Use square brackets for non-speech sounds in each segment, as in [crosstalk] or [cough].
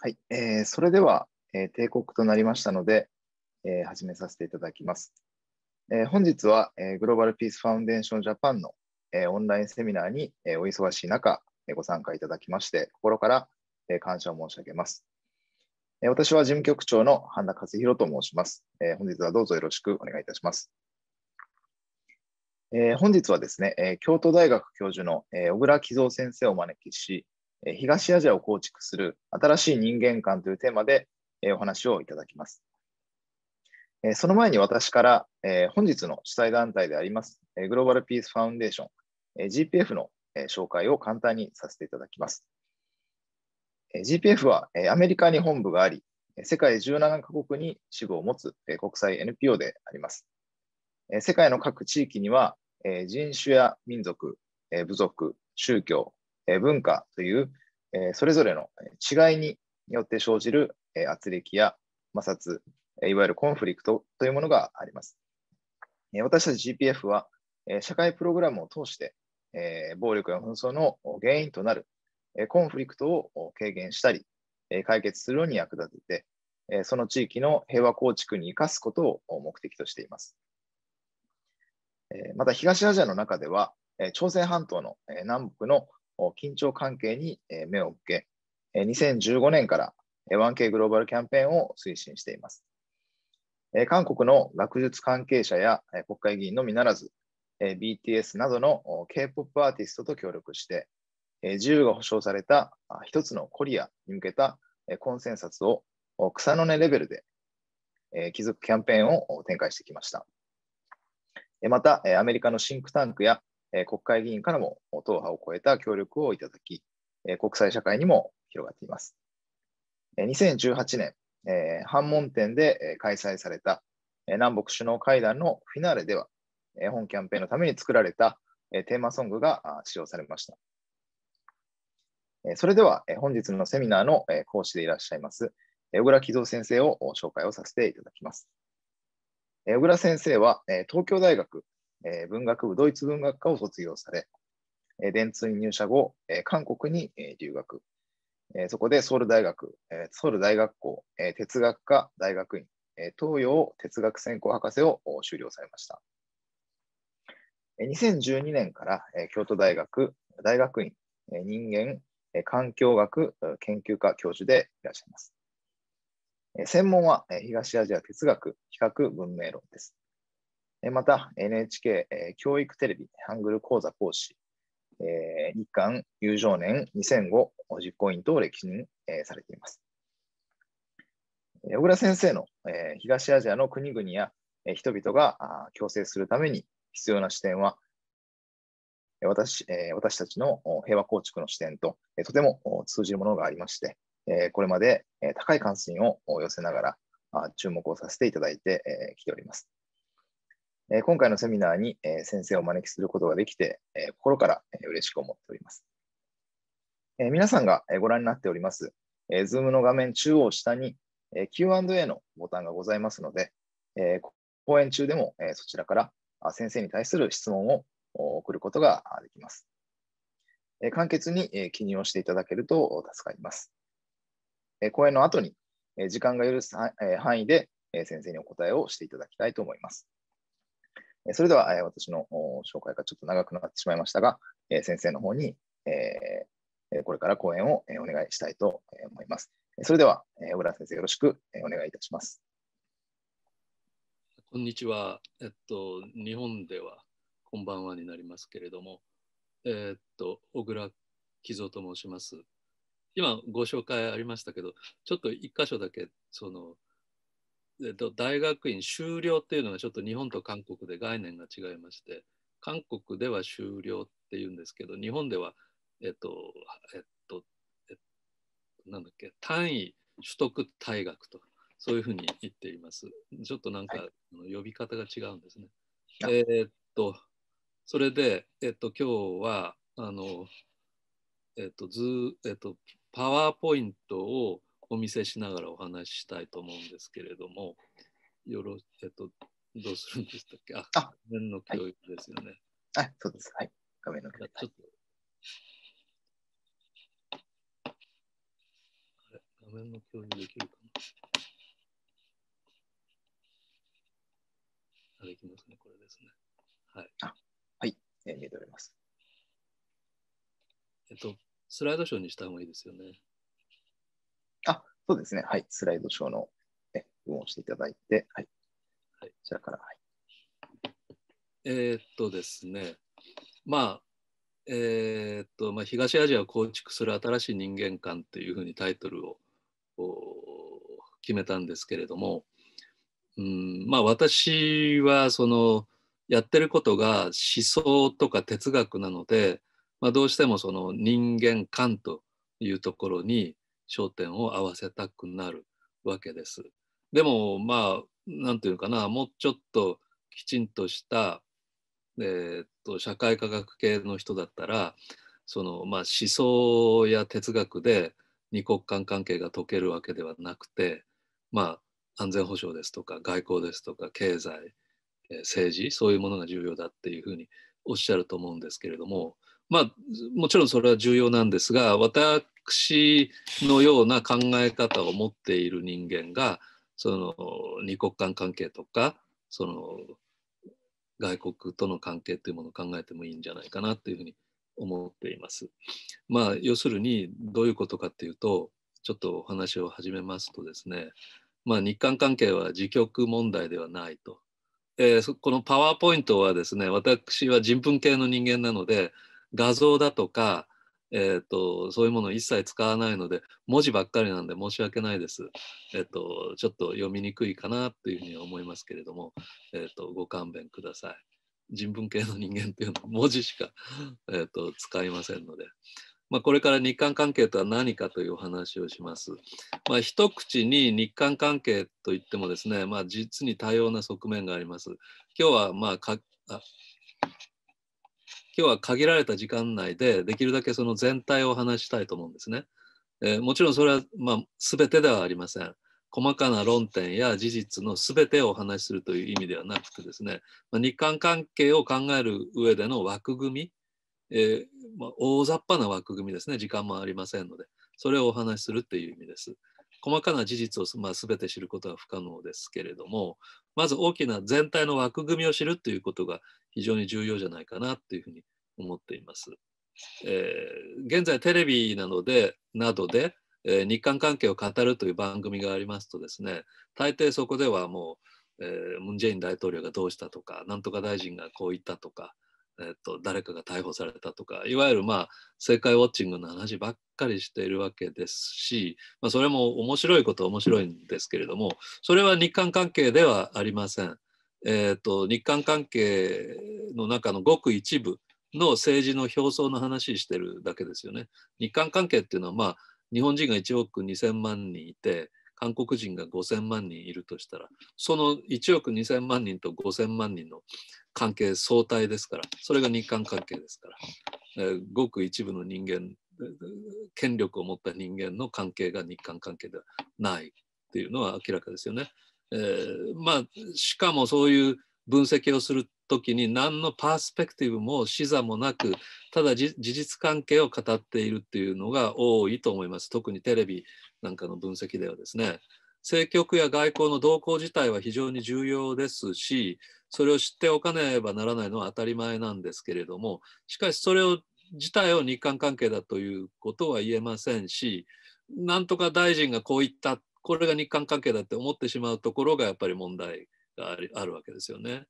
はい、えー、それでは、えー、定刻となりましたので、えー、始めさせていただきます。えー、本日は、えー、グローバルピースファウンデーションジャパンの、えー、オンラインセミナーに、えー、お忙しい中、えー、ご参加いただきまして、心から、えー、感謝を申し上げます。えー、私は事務局長の半田和弘と申します、えー。本日はどうぞよろしくお願いいたします。えー、本日はですね、えー、京都大学教授の、えー、小倉喜三先生をお招きし、東アジアを構築する新しい人間観というテーマでお話をいただきます。その前に私から本日の主催団体でありますグローバルピースファウンデーション GPF の紹介を簡単にさせていただきます。GPF はアメリカに本部があり、世界17カ国に支部を持つ国際 NPO であります。世界の各地域には人種や民族、部族、宗教、え文化という、えそれぞれの違いによって生じる、え圧力や摩擦、いわゆるコンフリクトというものがあります。え私たち GPF は、え社会プログラムを通して、え暴力や紛争の原因となる、えコンフリクトを軽減したり、え解決するように役立てて、えその地域の平和構築に生かすことを目的としています。また東アジアの中では、朝鮮半島の南北の緊張関係に目を向け、2015年から 1K グローバルキャンペーンを推進しています。韓国の学術関係者や国会議員のみならず、BTS などの K-POP アーティストと協力して、自由が保障された一つのコリアに向けたコンセンサスを草の根レベルで築くキャンペーンを展開してきました。また、アメリカのシンクタンクやえ国会議員からも党派を超えた協力をいただき、え国際社会にも広がっています。え2018年、え反問店で開催された南北首脳会談のフィナーレでは、本キャンペーンのために作られたテーマソングが使用されました。それでは本日のセミナーの講師でいらっしゃいます、小倉貴蔵先生を紹介をさせていただきます。小倉先生は東京大学え文学部ドイツ文学科を卒業され、え電通に入社後、え韓国に、え留学、えそこでソウル大学、えソウル大学校、え哲学科大学院、え東洋哲学専攻博士を修了されました。2012年から京都大学大学院人間環境学研究科教授でいらっしゃいます。専門は東アジア哲学比較文明論です。また NHK 教育テレビハングル講座講師、日韓友情年2005実行委員と歴史にされています。小倉先生の東アジアの国々や人々が共生するために必要な視点は私私たちの平和構築の視点ととても通じるものがありましてこれまで高い関心を寄せながら注目をさせていただいてきております。え今回のセミナーに、え先生をお招きすることができて、え心から、え嬉しく思っております。え皆さんが、えご覧になっております、え Zoom の画面中央下に、え Q&A のボタンがございますので、え講演中でも、えそちらから先生に対する質問を送ることができます。え簡潔に、え記入をしていただけると助かります。え講演の後に、え時間が許す範囲で、え先生にお答えをしていただきたいと思います。それでは、え私の紹介がちょっと長くなってしまいましたが、え先生の方に、えこれから講演を、えお願いしたいと思います。それでは、え小倉先生、よろしく、えお願いいたします。こんにちは。えっと、日本ではこんばんはになりますけれども、えっと、小倉木蔵と申します。今ご紹介ありましたけど、ちょっと一箇所だけ、その、えっと、大学院修了っていうのはちょっと日本と韓国で概念が違いまして韓国では修了っていうんですけど日本ではえっとえっと、えっと、なんだっけ単位取得大学とそういうふうに言っていますちょっとなんか、はい、呼び方が違うんですねえっとそれでえっと今日はあのえっとずえっとパワーポイントをお見せしながらお話ししたいと思うんですけれども、よろえっと、どうするんでしたっけあ、あ画面の共有ですよね。はい、そうです。はい、画面の共有。ちょっと画面の共有できるかなあできますね、これですね。はい。あはい、え見ております。えっと、スライドショーにした方がいいですよね。そうですね。はい。スライドショーの、ね、分をしていただいて、はい。はい、こちらから。はい、えっとですね。まあ、えー、っと、まあ、東アジアを構築する新しい人間観というふうにタイトルを決めたんですけれども、うんまあ、私はそのやってることが思想とか哲学なので、まあ、どうしてもその人間観というところに焦点を合わせたくなるわけです。でもまあ何て言うかなもうちょっときちんとした、えー、っと社会科学系の人だったらその、まあ、思想や哲学で二国間関係が解けるわけではなくて、まあ、安全保障ですとか外交ですとか経済、えー、政治そういうものが重要だっていうふうにおっしゃると思うんですけれどもまあ、もちろんそれは重要なんですが私のような考え方を持っている人間がその二国間関係とかその外国との関係というものを考えてもいいんじゃないかなというふうに思っています。まあ、要するにどういうことかというとちょっとお話を始めますとですね、まあ、日韓関係は自局問題ではないと。えー、このパワーポイントはですね私は人文系の人間なので画像だとか、えーと、そういうものを一切使わないので文字ばっかりなんで申し訳ないです、えーと、ちょっと読みにくいかなというふうに思いますけれども、えーと、ご勘弁ください人文系の人間っていうのは文字しか、えと使いませんので、まあ、これから日韓関係とは何かというお話をします、まあ、一口に日韓関係といってもですね、まあ、実に多様な側面があります今日はまあかあ今日は限られた時間内でできるだけその全体を話したいと思うんですね。えー、もちろんそれは、まあ、全てではありません。細かな論点や事実の全てをお話しするという意味ではなくてですね、まあ、日韓関係を考える上での枠組み、えー、まあ、大雑把な枠組みですね時間もありませんのでそれをお話しするっていう意味です。細かな事実を、まあ、全て知ることは不可能ですけれども、まず大きな全体の枠組みを知るということが非常に重要じゃないかなというふうに思っています。えー、現在テレビなどでなどで、えー、日韓関係を語るという番組がありますとですね大抵そこではもうムン・ジェイン大統領がどうしたとかなんとか大臣がこう言ったとかえと、誰かが逮捕されたとかいわゆるまあ政界ウォッチングの話ばっかりしているわけですし、まあ、それも面白いことは面白いんですけれどもそれは日韓関係ではありません。えーと日韓関係の中のごく一部の政治の表層の話してるだけですよね。日韓関係っていうのはまあ日本人が1億2,000万人いて韓国人が5,000万人いるとしたらその1億2,000万人と5,000万人の関係相対ですからそれが日韓関係ですから、えー、ごく一部の人間権力を持った人間の関係が日韓関係ではないっていうのは明らかですよね。えー、まあしかもそういう分析をする時に何のパースペクティブも視座もなくただ事実関係を語っているっていうのが多いと思います特にテレビなんかの分析ではですね。政局や外交の動向自体は非常に重要ですしそれを知っておかねばならないのは当たり前なんですけれどもしかしそれを自体を日韓関係だということは言えませんしなんとか大臣がこう言ったこれが日韓関係だって思ってしまうところがやっぱり問題があるわけですよね。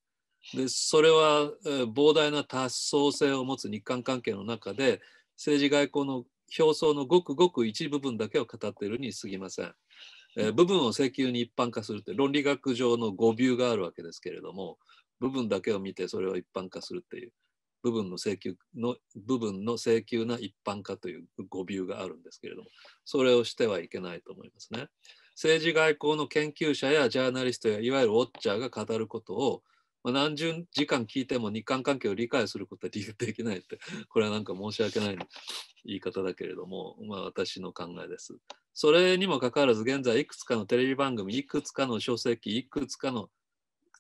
でそれは膨大な多層性を持つ日韓関係の中で政治外交の表層のごくごく一部分だけを語っているに過ぎません。えー、部分を請求に一般化するって論理学上の誤謬があるわけですけれども部分だけを見てそれを一般化するっていう部分の請求の部分の請求な一般化という誤謬があるんですけれどもそれをしてはいけないと思いますね。政治外交の研究者やジャーナリストやいわゆるウォッチャーが語ることをまあ、何十時間聞いても日韓関係を理解することは理由できないって、[laughs] これはなんか申し訳ない言い方だけれども、まあ、私の考えです。それにもかかわらず、現在いくつかのテレビ番組、いくつかの書籍、いくつかの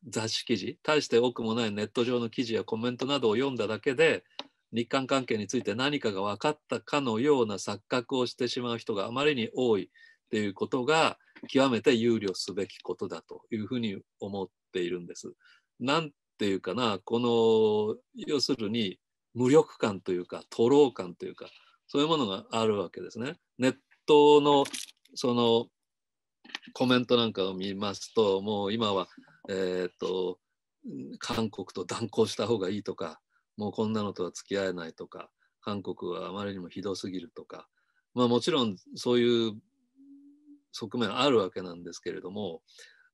雑誌記事、大して多くもないネット上の記事やコメントなどを読んだだけで、日韓関係について何かが分かったかのような錯覚をしてしまう人があまりに多いということが極めて憂慮すべきことだというふうに思っているんです。何ていうかなこの要するに無力感というか徒労感というかそういうものがあるわけですね。ネットのそのコメントなんかを見ますともう今は、えーと韓国と断交した方がいいとかもうこんなのとは付き合えないとか韓国はあまりにもひどすぎるとか、まあ、もちろんそういう側面あるわけなんですけれども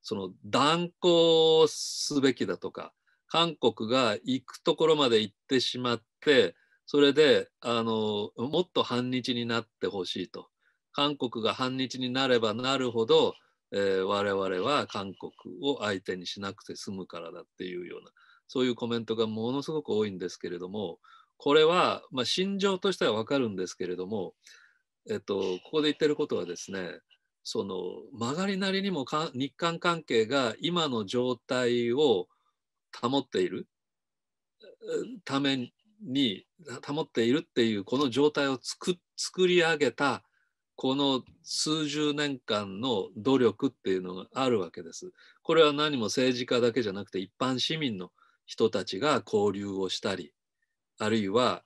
その断交すべきだとか韓国が行くところまで行ってしまってそれであのもっと反日になってほしいと韓国が反日になればなるほど、えー、我々は韓国を相手にしなくて済むからだっていうようなそういうコメントがものすごく多いんですけれどもこれは、まあ、心情としては分かるんですけれども、えっと、ここで言ってることはですねその曲がりなりにも日韓関係が今の状態を保っているために保っているっていうこの状態を作作り上げたこの数十年間の努力っていうのがあるわけです。これは何も政治家だけじゃなくて一般市民の人たちが交流をしたりあるいは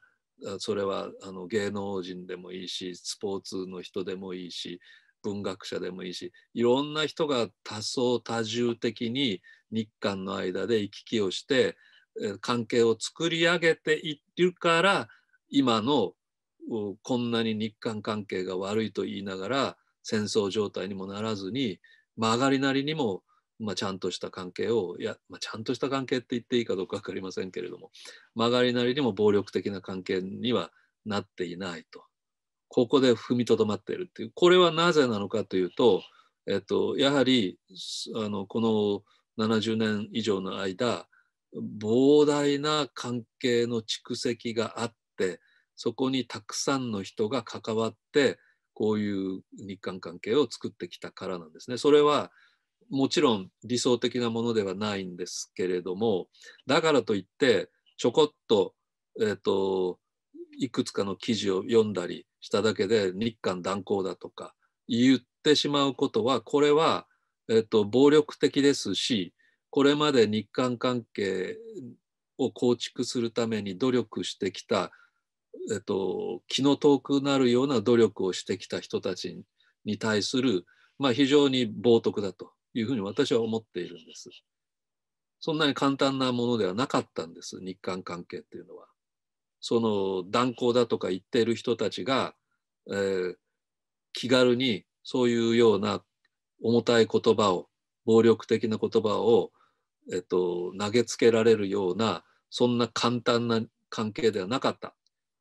それはあの芸能人でもいいしスポーツの人でもいいし文学者でもいいしいろんな人が多層多重的に日韓の間で行き来をして関係を作り上げているから今のこんなに日韓関係が悪いと言いながら戦争状態にもならずに曲がりなりにも、まあ、ちゃんとした関係をいや、まあ、ちゃんとした関係って言っていいかどうか分かりませんけれども曲がりなりにも暴力的な関係にはなっていないと。ここで踏みとどまっているっていうこれはなぜなのかというと、えっと、やはりあのこの70年以上の間膨大な関係の蓄積があってそこにたくさんの人が関わってこういう日韓関係を作ってきたからなんですね。それはもちろん理想的なものではないんですけれどもだからといってちょこっと,、えーと、といくつかの記事を読んだりしただけで日韓断交だとか言ってしまうことはこれは、えっと、暴力的ですしこれまで日韓関係を構築するために努力してきた、えっと、気の遠くなるような努力をしてきた人たちに対する、まあ、非常に冒涜だというふうに私は思っているんです。そんなに簡単なものではなかったんです日韓関係っていうのは。その断交だとか言っている人たちが、えー、気軽にそういうような重たい言葉を暴力的な言葉を、えっと、投げつけられるようなそんな簡単な関係ではなかった。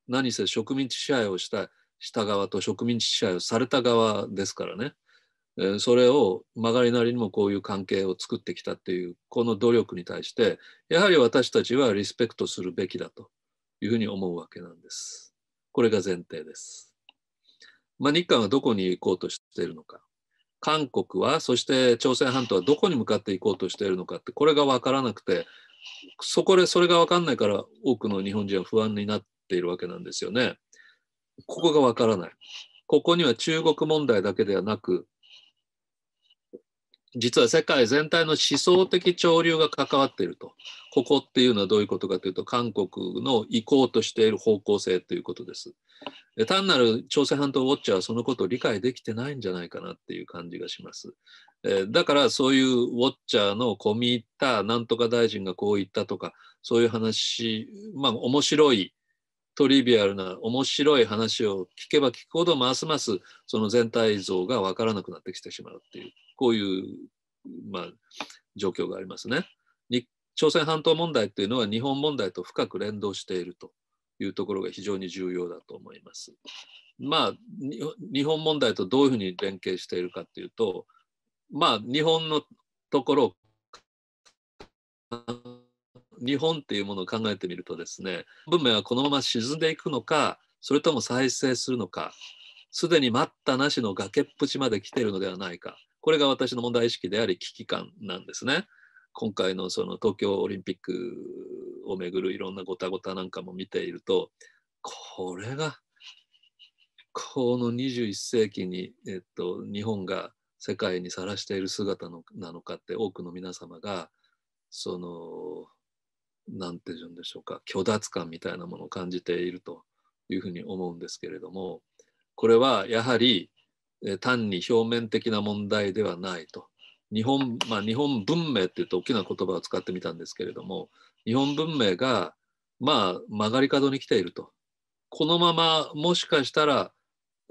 何せ植民地支配をしたした側と植民地支配をされた側ですからね、えー、それを曲がりなりにもこういう関係を作ってきたっていうこの努力に対してやはり私たちはリスペクトするべきだというふうに思うわけなんです。これが前提です。まあ、日韓はどこに行こうとしているのか、韓国は、そして朝鮮半島はどこに向かって行こうとしているのかって、これが分からなくて、そこでそれが分かんないから多くの日本人は不安になっているわけなんですよね。ここが分からない。ここには中国問題だけではなく、実は世界全体の思想的潮流が関わっていると。ここっていうのはどういうことかというと韓国の意向としている方向性ということです。単なる朝鮮半島ウォッチャーはそのことを理解できてないんじゃないかなっていう感じがします。だからそういうウォッチャーの込み入った何とか大臣がこう言ったとかそういう話まあ面白いトリビアルな面白い話を聞けば聞くほどますますその全体像が分からなくなってきてしまうっていうこういう、まあ、状況がありますね。朝鮮半島問題というのは日本問題と深く連動しているというところが非常に重要だと思います。まあ日本問題とどういうふうに連携しているかというとまあ日本のところ日本っていうものを考えてみるとですね文明はこのまま沈んでいくのかそれとも再生するのかすでに待ったなしの崖っぷちまで来ているのではないかこれが私の問題意識であり危機感なんですね。今回のその東京オリンピックをめぐるいろんなごたごたなんかも見ているとこれがこの21世紀に、えっと、日本が世界にさらしている姿のなのかって多くの皆様がその何て言うんでしょうか虚脱感みたいなものを感じているというふうに思うんですけれどもこれはやはり単に表面的な問題ではないと日本,、まあ、日本文明っていうと大きな言葉を使ってみたんですけれども日本文明がまあ曲がり角に来ているとこのままもしかしたら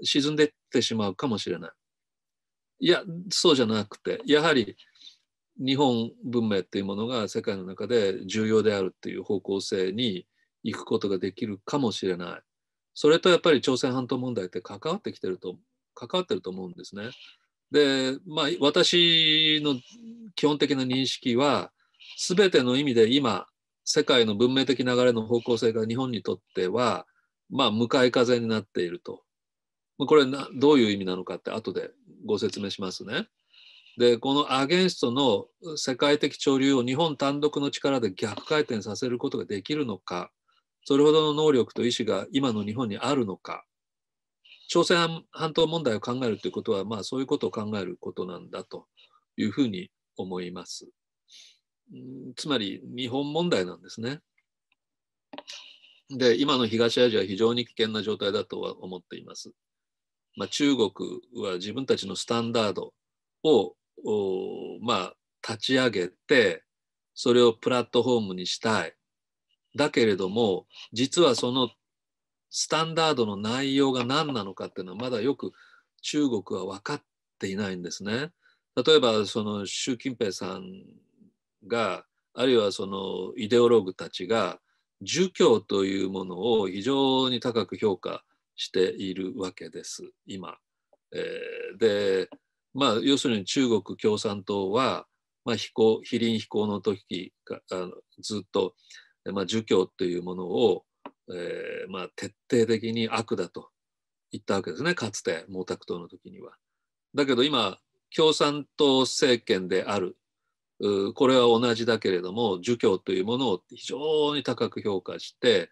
沈んでってしまうかもしれないいやそうじゃなくてやはり日本文明というものが世界の中で重要であるという方向性に行くことができるかもしれないそれとやっぱり朝鮮半島問題って関わってきてると関わってると思うんですね。でまあ私の基本的な認識は全ての意味で今世界の文明的流れの方向性が日本にとってはまあ向かい風になっているとこれどういう意味なのかって後でご説明しますね。でこのアゲンストの世界的潮流を日本単独の力で逆回転させることができるのかそれほどの能力と意志が今の日本にあるのか朝鮮半島問題を考えるということは、まあ、そういうことを考えることなんだというふうに思います。つまり日本問題なんですね。で今の東アジアは非常に危険な状態だとは思っています。まあ、中国は自分たちのスタンダードをまあ、立ち上げてそれをプラットフォームにしたい。だけれども実はそのスタンダードの内容が何なのかっていうのはまだよく中国は分かっていないんですね。例えばその習近平さんがあるいはそのイデオログたちが儒教というものを非常に高く評価しているわけです今。えー、でまあ、要するに中国共産党は、まあ、飛行非臨飛行の時かあのずっと、まあ、儒教というものを、えーまあ、徹底的に悪だと言ったわけですねかつて毛沢東の時には。だけど今共産党政権であるこれは同じだけれども儒教というものを非常に高く評価して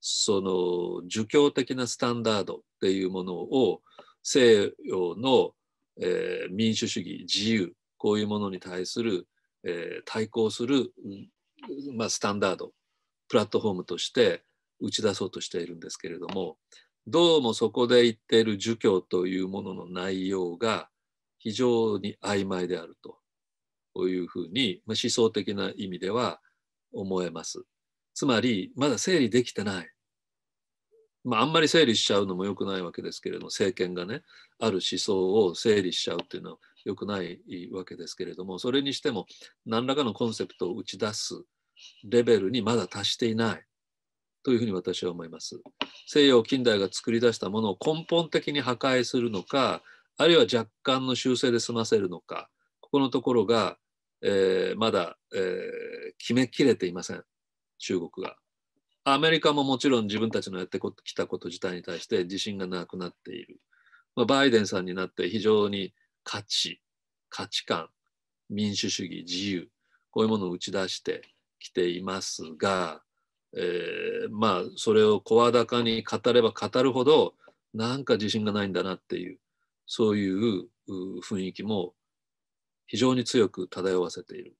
その儒教的なスタンダードっていうものを西洋のえー、民主主義自由こういうものに対する、えー、対抗する、まあ、スタンダードプラットフォームとして打ち出そうとしているんですけれどもどうもそこで言っている儒教というものの内容が非常に曖昧であるというふうに、まあ、思想的な意味では思えます。つまりまだ整理できてないまあ、あんまり整理しちゃうのも良くないわけですけれども政権がねある思想を整理しちゃうっていうのは良くないわけですけれどもそれにしても何らかのコンセプトを打ち出すレベルにまだ達していないというふうに私は思います。西洋近代が作り出したものを根本的に破壊するのかあるいは若干の修正で済ませるのかここのところが、えー、まだ、えー、決めきれていません中国が。アメリカももちろん自分たちのやってきたこと自体に対して自信がなくなっている。まあ、バイデンさんになって非常に価値、価値観、民主主義、自由、こういうものを打ち出してきていますが、えー、まあそれを声高に語れば語るほどなんか自信がないんだなっていうそういう雰囲気も非常に強く漂わせている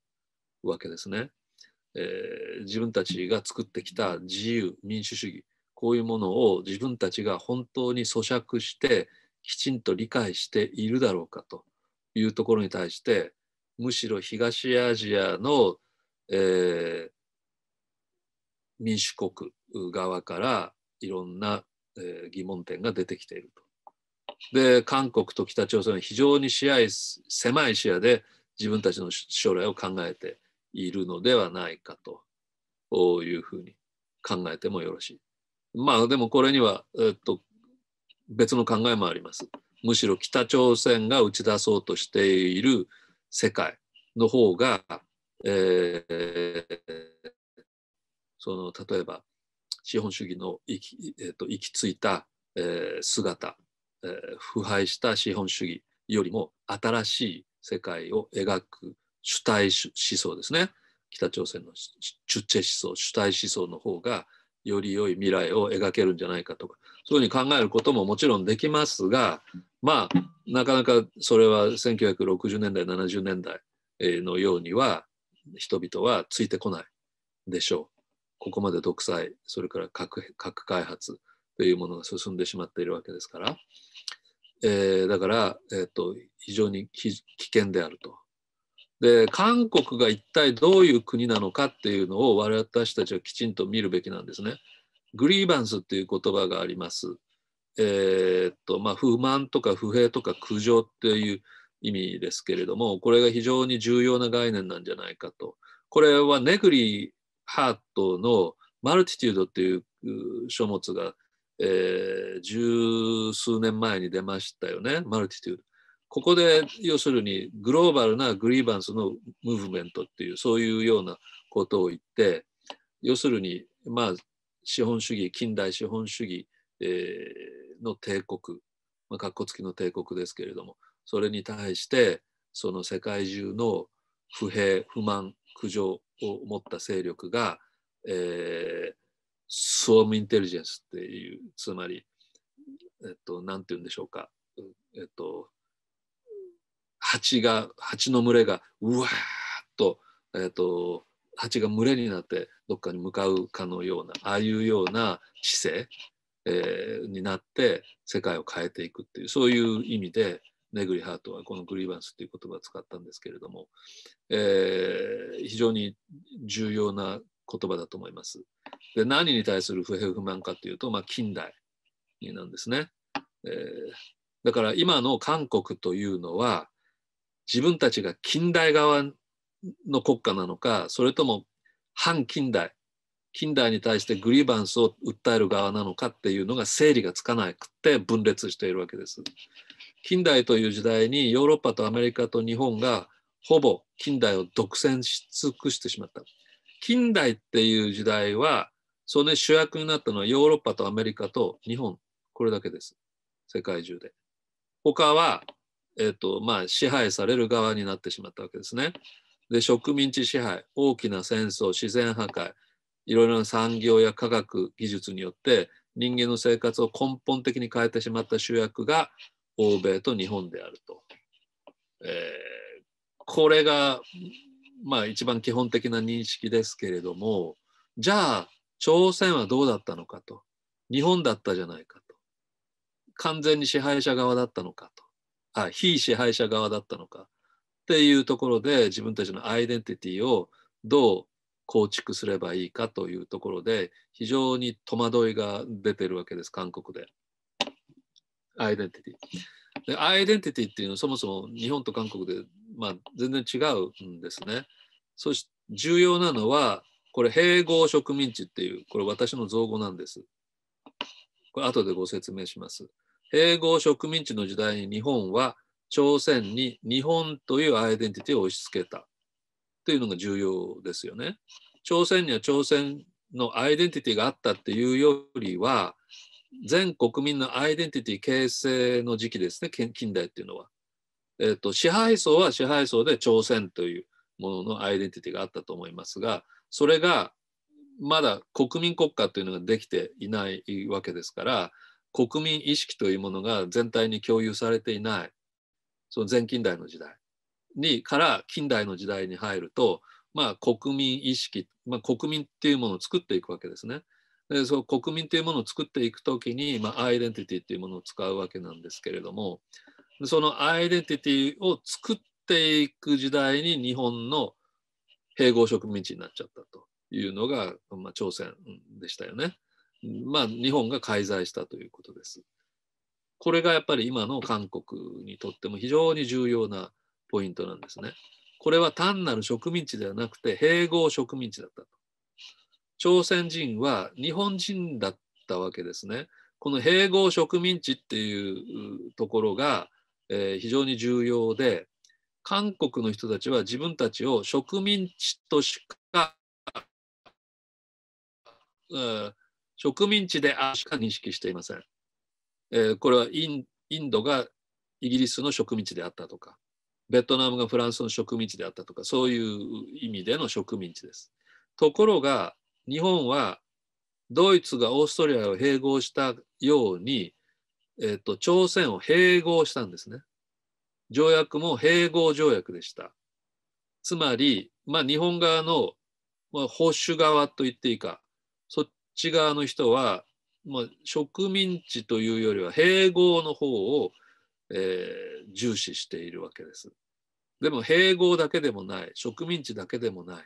わけですね。えー、自分たちが作ってきた自由民主主義こういうものを自分たちが本当に咀嚼してきちんと理解しているだろうかというところに対してむしろ東アジアの、えー、民主国側からいろんな、えー、疑問点が出てきていると。で韓国と北朝鮮は非常に狭い視野で自分たちの将来を考えているのではないかというふうに考えてもよろしい。まあでもこれには、えっと、別の考えもあります。むしろ北朝鮮が打ち出そうとしている世界の方が、えー、その例えば資本主義の行き,、えーと、と行き着いた、えー、姿、えー、腐敗した資本主義よりも新しい世界を描く主体思想ですね北朝鮮のチュッチェ思想主体思想の方がより良い未来を描けるんじゃないかとかそういうふうに考えることももちろんできますがまあなかなかそれは1960年代70年代のようには人々はついてこないでしょう。ここまで独裁それから核核開発というものが進んでしまっているわけですから、えー、だから、えーと、と非常に危険であるとで韓国が一体どういう国なのかっていうのを私たちはきちんと見るべきなんですね。グリーバンスっていう言葉があります。えー、っとまあ、不満とか不平とか苦情っていう意味ですけれどもこれが非常に重要な概念なんじゃないかと。これはネグリー・ハートの「マルティチュード」っていう書物が、えー、十数年前に出ましたよね「マルティチュード」。ここで要するにグローバルなグリーバンスのムーブメントっていうそういうようなことを言って要するにまあ資本主義近代資本主義、えー、の帝国まかっこつきの帝国ですけれどもそれに対してその世界中の不平不満苦情を持った勢力が、えー、スームインテリジェンスっていうつまり、えっと、何て言うんでしょうか、えっと、蜂が蜂の群れがうわーっと,、えーと、蜂が群れになってどっかに向かうかのようなああいうような姿勢、えー、になって世界を変えていくっていうそういう意味でネグリハートはこのグリーバンスっていう言葉を使ったんですけれども、えー、非常に重要な言葉だと思います。で何に対する不平不満かというと、まあ、近代なんですね、えー、だから今の韓国というのは自分たちが近代側の国家なのかそれとも反近代近代に対してグリーバンスを訴える側なのかっていうのが整理がつかなくて分裂しているわけです。近代という時代にヨーロッパとアメリカと日本がほぼ近代を独占し尽くしてしまった。近代っていう時代はその主役になったのはヨーロッパとアメリカと日本これだけです世界中で。他はえーとまあ、支配される側になってしまったわけですね。で植民地支配大きな戦争自然破壊いろいろな産業や科学技術によって人間の生活を根本的に変えてしまった主役が欧米と日本であると。えー、これが、まあ、一番基本的な認識ですけれどもじゃあ朝鮮はどうだったのかと日本だったじゃないかと完全に支配者側だったのかとあ非支配者側だったのかっていうところで自分たちのアイデンティティをどう構築すればいいかというところで非常に戸惑いが出てるわけです韓国でアイデンティティでアイデンティティっていうのはそもそも日本と韓国で、まあ、全然違うんですねそして重要なのはこれ併合植民地っていうこれ私の造語なんですこれ後でご説明します併合植民地の時代に日本は朝鮮に日本というアイデンティティを押し付けたというのが重要ですよね。朝鮮には朝鮮のアイデンティティがあったっていうよりは全国民のアイデンティティ形成の時期ですね近代っていうのは。えーと支配層は支配層で朝鮮というもののアイデンティティがあったと思いますがそれがまだ国民国家というのができていないわけですから国民意識というものが全体に共有されていないその前近代の時代にから近代の時代に入ると、まあ、国民意識、まあ、国民っていうものを作っていくわけですね。でその国民というものを作っていく時に、まあ、アイデンティティというものを使うわけなんですけれどもそのアイデンティティを作っていく時代に日本の併合植民地になっちゃったというのが、まあ、朝鮮でしたよね。まあ、日本が介在したということです。これがやっぱり今の韓国にとっても非常に重要なポイントなんですね。これは単なる植民地ではなくて併合植民地だったと。朝鮮人は日本人だったわけですね。この併合植民地っていうところが、えー、非常に重要で、韓国の人たちは自分たちを植民地としか、えー植民地であるしか認識していません。えー、これはインインドがイギリスの植民地であったとか、ベトナムがフランスの植民地であったとか、そういう意味での植民地です。ところが、日本はドイツがオーストリアを併合したように、えーと、と朝鮮を併合したんですね。条約も併合条約でした。つまり、まあ、日本側の、まあ、保守側と言っていいか、ち側の人は、まあ、植民地というよりは併合の方を、えー、重視しているわけです。でも併合だけでもない植民地だけでもない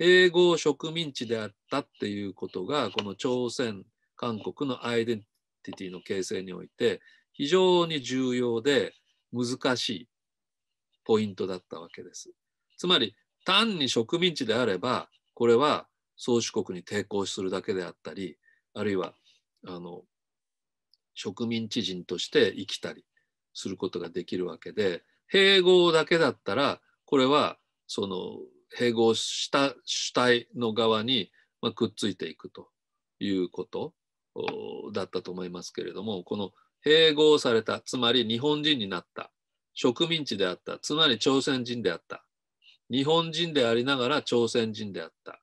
併合植民地であったっていうことがこの朝鮮韓国のアイデンティティの形成において非常に重要で難しいポイントだったわけです。つまり単に植民地であればこれは宗主国に抵抗するだけであったりあるいはあの植民地人として生きたりすることができるわけで併合だけだったらこれはその併合した主体の側に、まあ、くっついていくということだったと思いますけれどもこの併合されたつまり日本人になった植民地であったつまり朝鮮人であった日本人でありながら朝鮮人であった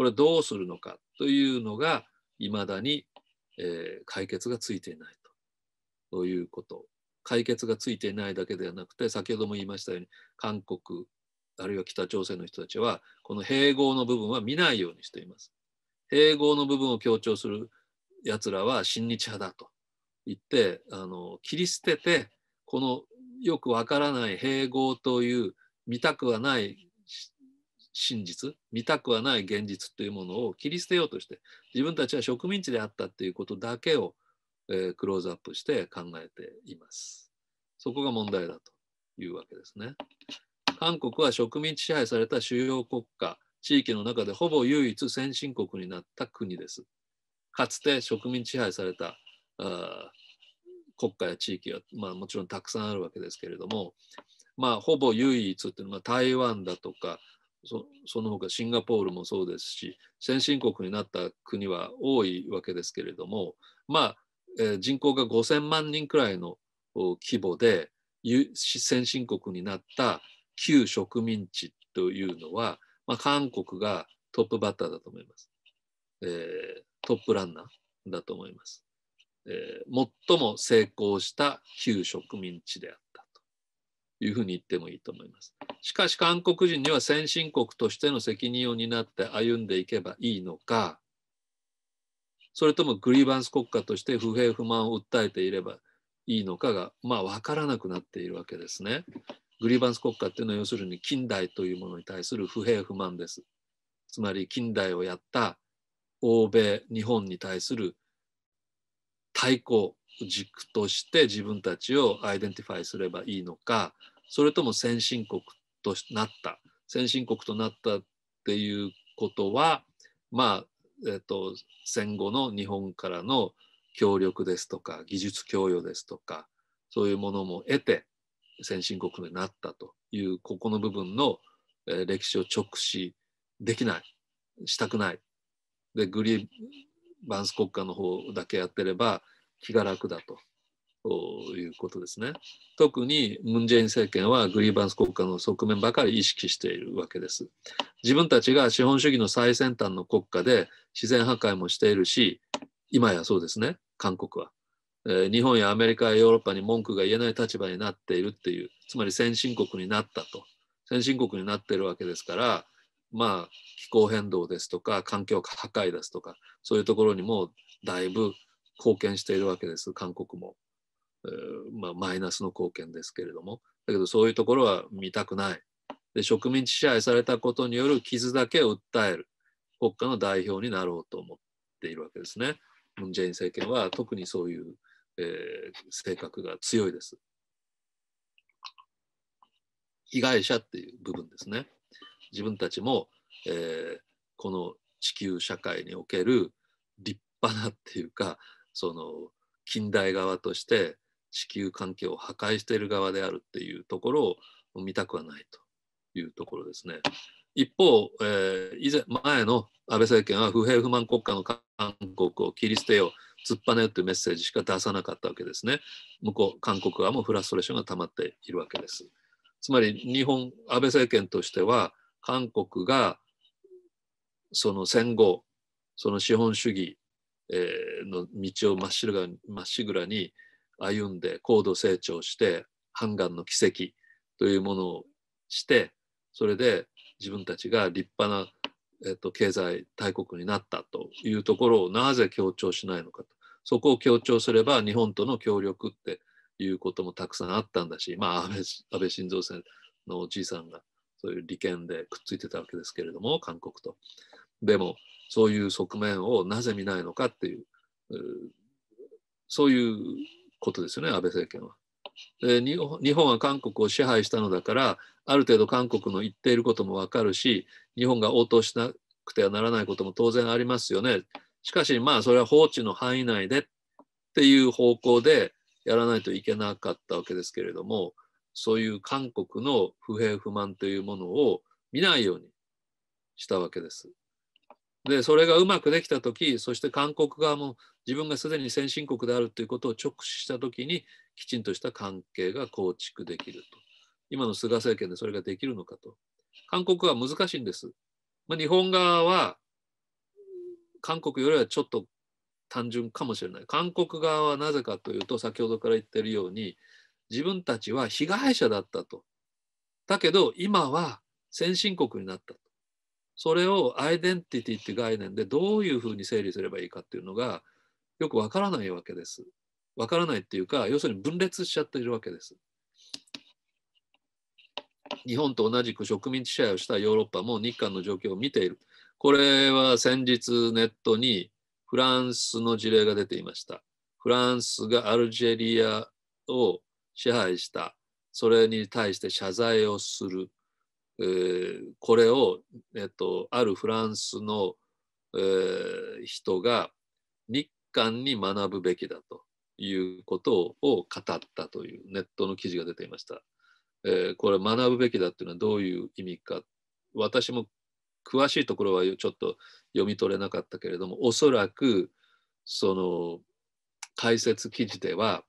これどうするのかというのがいまだに、えー、解決がついていないとということ解決がついていないだけではなくて先ほども言いましたように韓国あるいは北朝鮮の人たちはこの併合の部分は見ないようにしています。併合の部分を強調するやつらは親日派だと言ってあの切り捨ててこのよくわからない併合という見たくはない真実見たくはない現実というものを切り捨てようとして自分たちは植民地であったということだけを、えー、クローズアップして考えています。そこが問題だというわけですね。韓国は植民地支配された主要国家地域の中でほぼ唯一先進国になった国です。かつて植民地支配されたあ国家や地域は、まあ、もちろんたくさんあるわけですけれども、まあ、ほぼ唯一っていうのは台湾だとかそその他シンガポールもそうですし先進国になった国は多いわけですけれどもまあ、えー、人口が5,000万人くらいの規模で先進国になった旧植民地というのは、まあ、韓国がトップバッターだと思います、えー、トップランナーだと思います、えー、最も成功した旧植民地であったいうふうに言ってもいいと思います。しかし韓国人には先進国としての責任を担って歩んでいけばいいのか、それともグリーバンス国家として不平不満を訴えていればいいのかが、まあ、分からなくなっているわけですね。グリーバンス国家っていうのは要するに近代というものに対する不平不満です。つまり近代をやった欧米日本に対する対抗軸として自分たちをアイデンティファイすればいいのかそれとも先進国となった先進国となったっていうことはまあ、えっと、戦後の日本からの協力ですとか技術供与ですとかそういうものも得て先進国になったというここの部分の、え歴史を直視できないしたくないでグリーバンス国家の方だけやってれば気が楽だということですね。特にムン・ジェイン政権はグリーバンス国家の側面ばかり意識しているわけです。自分たちが資本主義の最先端の国家で自然破壊もしているし、今やそうですね、韓国は。えー、日本やアメリカやヨーロッパに文句が言えない立場になっているっていう、つまり先進国になったと。先進国になっているわけですから、まあ、気候変動ですとか、環境破壊ですとか、そういうところにもだいぶ貢献しているわけです、韓国も。まあ、マイナスの貢献ですけれどもだけどそういうところは見たくないで植民地支配されたことによる傷だけを訴える国家の代表になろうと思っているわけですね。ムン・ジェイン政権は特にそういう、えー、性格が強いです。被害者っていう部分ですね。自分たちも、えー、この地球社会における立派なっていうかその近代側として地球環境を破壊している側であるっていうところを見たくはないというところですね。一方、えー、以前前の安倍政権は不平不満国家の韓国を切り捨てよう突っぱねよというメッセージしか出さなかったわけですね。向こう韓国側もフラストレーションが溜まっているわけです。つまり日本安倍政権としては韓国がその戦後その資本主義の道をまっしぐらに歩んで高度成長して判ンの奇跡というものをしてそれで自分たちが立派な、えっと、経済大国になったというところをなぜ強調しないのかとそこを強調すれば日本との協力っていうこともたくさんあったんだし、まあ、安倍安倍晋三さんのおじいさんがそういう利権でくっついてたわけですけれども韓国と。でもそういう側面をなぜ見ないのかっていうそういうことですよね安倍政権は。で日本は韓国を支配したのだからある程度韓国の言っていることも分かるし日本が応答しなくてはならないことも当然ありますよね。しかしまあそれは放置の範囲内でっていう方向でやらないといけなかったわけですけれどもそういう韓国の不平不満というものを見ないようにしたわけです。でそれがうまくできた時そして韓国側も自分がすでに先進国であるということを直視したときにきちんとした関係が構築できると。今の菅政権でそれができるのかと。韓国は難しいんです。まあ、日本側は韓国よりはちょっと単純かもしれない。韓国側はなぜかというと先ほどから言ってるように自分たちは被害者だったと。だけど今は先進国になったと。それをアイデンティティって概念でどういうふうに整理すればいいかっていうのがよくわからないわけです。わからないっていうか、要するに分裂しちゃっているわけです。日本と同じく植民地支配をしたヨーロッパも日韓の状況を見ている。これは先日ネットにフランスの事例が出ていました。フランスがアルジェリアを支配した。それに対して謝罪をする。えー、これを、えっと、あるフランスの、えー、人が日間に学ぶべきだということを語ったというネットの記事が出ていました。えー、これ学ぶべきだっていうのはどういう意味か私も詳しいところはちょっと読み取れなかったけれどもおそらくその解説記事では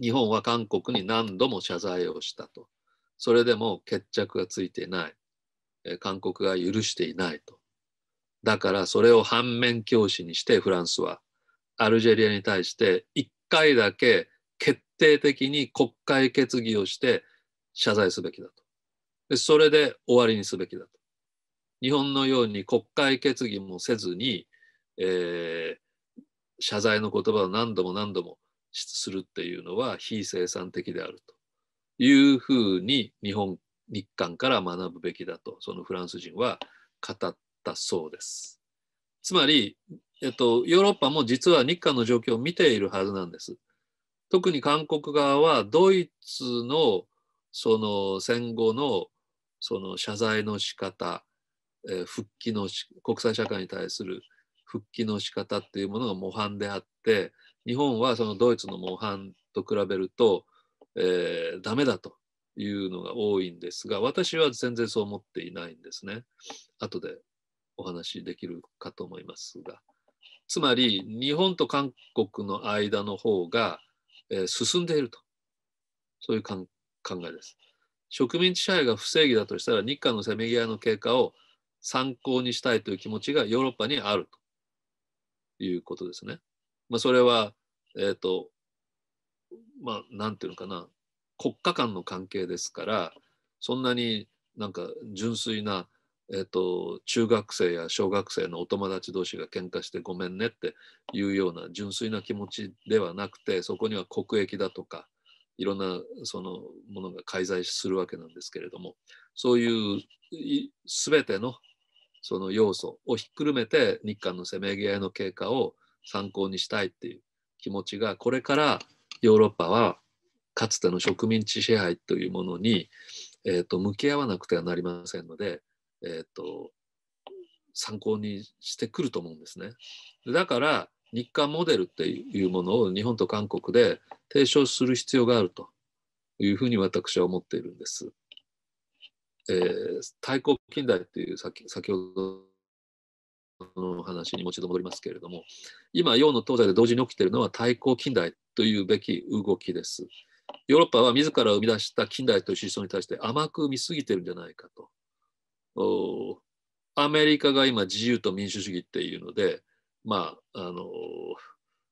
日本は韓国に何度も謝罪をしたとそれでも決着がついていない、えー、韓国が許していないとだからそれを反面教師にしてフランスはアルジェリアに対して1回だけ決定的に国会決議をして謝罪すべきだと。でそれで終わりにすべきだと。日本のように国会決議もせずに、えー、謝罪の言葉を何度も何度もするっていうのは非生産的であるというふうに日本日韓から学ぶべきだとそのフランス人は語っったそうです。つまり、えっと、ヨーロッパも実は日韓の状況を見ているはずなんです。特に韓国側はドイツのその戦後のその謝罪の仕方、えー、復帰の国際社会に対する復帰の仕方っていうものが模範であって日本はそのドイツの模範と比べると、えー、ダメだというのが多いんですが私は全然そう思っていないんですね。後でお話しできるかと思いますがつまり日本と韓国の間の方が、えー、進んでいるとそういう考えです。植民地支配が不正義だとしたら日韓のせめぎ合いの経過を参考にしたいという気持ちがヨーロッパにあるということですね。まあ、それは、えっ、ー、と、まあ、なんていうのかな、国家間の関係ですから、そんなになんか純粋なえっと、中学生や小学生のお友達同士が喧嘩してごめんねっていうような純粋な気持ちではなくてそこには国益だとかいろんなそのものが介在するわけなんですけれどもそういう全てのその要素をひっくるめて日韓のせめぎ合いの経過を参考にしたいっていう気持ちがこれからヨーロッパはかつての植民地支配というものに、えーと向き合わなくてはなりませんのでえーと、参考にしてくると思うんですね。だから日韓モデルっていうものを日本と韓国で提唱する必要があるというふうに私は思っているんです。えー、太閤近代っていう先先ほどの話にもう一度戻りますけれども今洋の東西で同時に起きているのは太閤近代というべき動きです。ヨーロッパは自ら生み出した近代という思想に対して甘く見すぎてるんじゃないかと。アメリカが今自由と民主主義っていうので、まあ、あの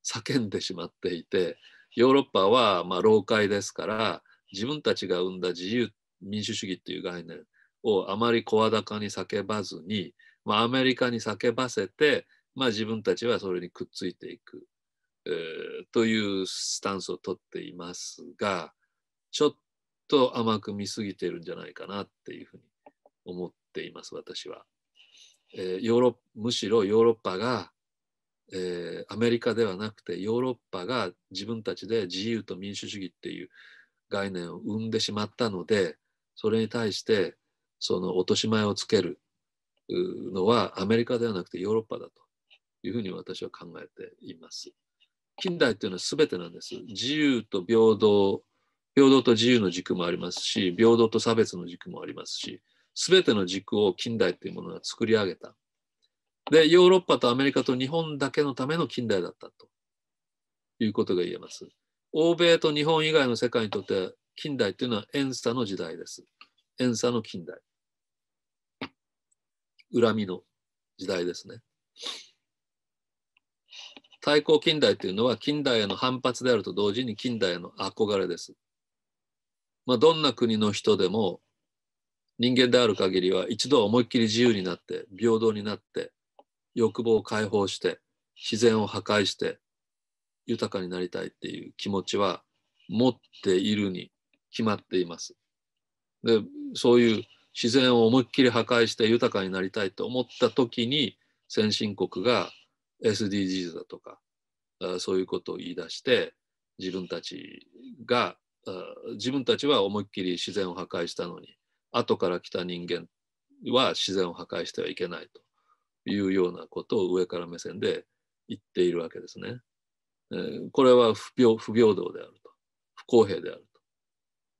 叫んでしまっていてヨーロッパはまあ老快ですから自分たちが生んだ自由民主主義っていう概念をあまり声高に叫ばずに、まあ、アメリカに叫ばせて、まあ、自分たちはそれにくっついていく、えー、というスタンスをとっていますがちょっと甘く見すぎてるんじゃないかなっていうふうに思っっています私は、えー、ヨーロむしろヨーロッパが、えー、アメリカではなくてヨーロッパが自分たちで自由と民主主義っていう概念を生んでしまったのでそれに対してその落とし前をつけるのはアメリカではなくてヨーロッパだというふうに私は考えています。近代っていうのは全てなんです。自由と平等、平等と自由の軸もありますし、平等と差別の軸もありますし、全ての軸を近代というものが作り上げた。で、ヨーロッパとアメリカと日本だけのための近代だったということが言えます。欧米と日本以外の世界にとって近代というのは遠差の時代です。遠差の近代。恨みの時代ですね。対抗近代というのは近代への反発であると同時に近代への憧れです。まあ、どんな国の人でも人間である限りは一度は思いっきり自由になって平等になって欲望を解放して自然を破壊して豊かになりたいっていう気持ちは持っているに決まっています。でそういう自然を思いっきり破壊して豊かになりたいと思った時に先進国が SDGs だとかそういうことを言い出して自分たちが自分たちは思いっきり自然を破壊したのに後から来た人間は自然を破壊してはいけないというようなことを上から目線で言っているわけですね。えー、これは不平不平等であると不公平である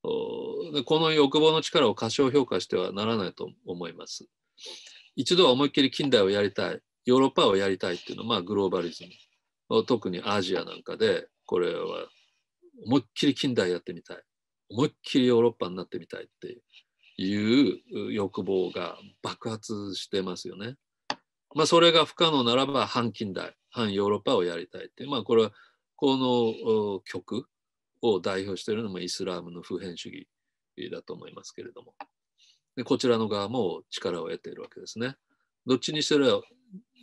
とでこの欲望の力を過小評価してはならないと思います。一度は思いっきり近代をやりたいヨーロッパをやりたいっていうのは、まあ、グローバリズム特にアジアなんかでこれは思いっきり近代やってみたい思いっきりヨーロッパになってみたいっていう欲望が爆発してますよね。まあ、それが不可能ならば反近代反ヨーロッパをやりたいってまあこれはこの曲を代表しているのもイスラムの普遍主義だと思いますけれどもでこちらの側も力を得ているわけですね。どっちにしても、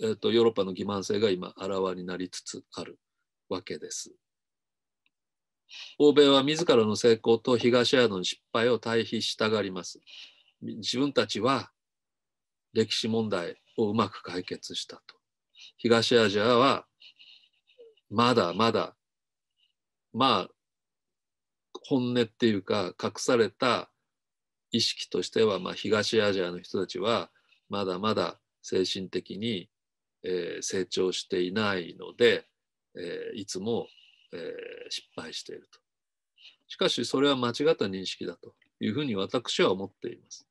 えーと、ヨーロッパの欺瞞性が今らわになりつつあるわけです。欧米は自らの成功と東アジアの失敗を対比したがります。自分たちは歴史問題をうまく解決したと。東アジアはまだまだまあ本音っていうか隠された意識としては、まあ、東アジアの人たちはまだまだ精神的に、えー、成長していないので、えー、いつもえー、失敗していると。しかしそれは間違った認識だというふうに私は思っています。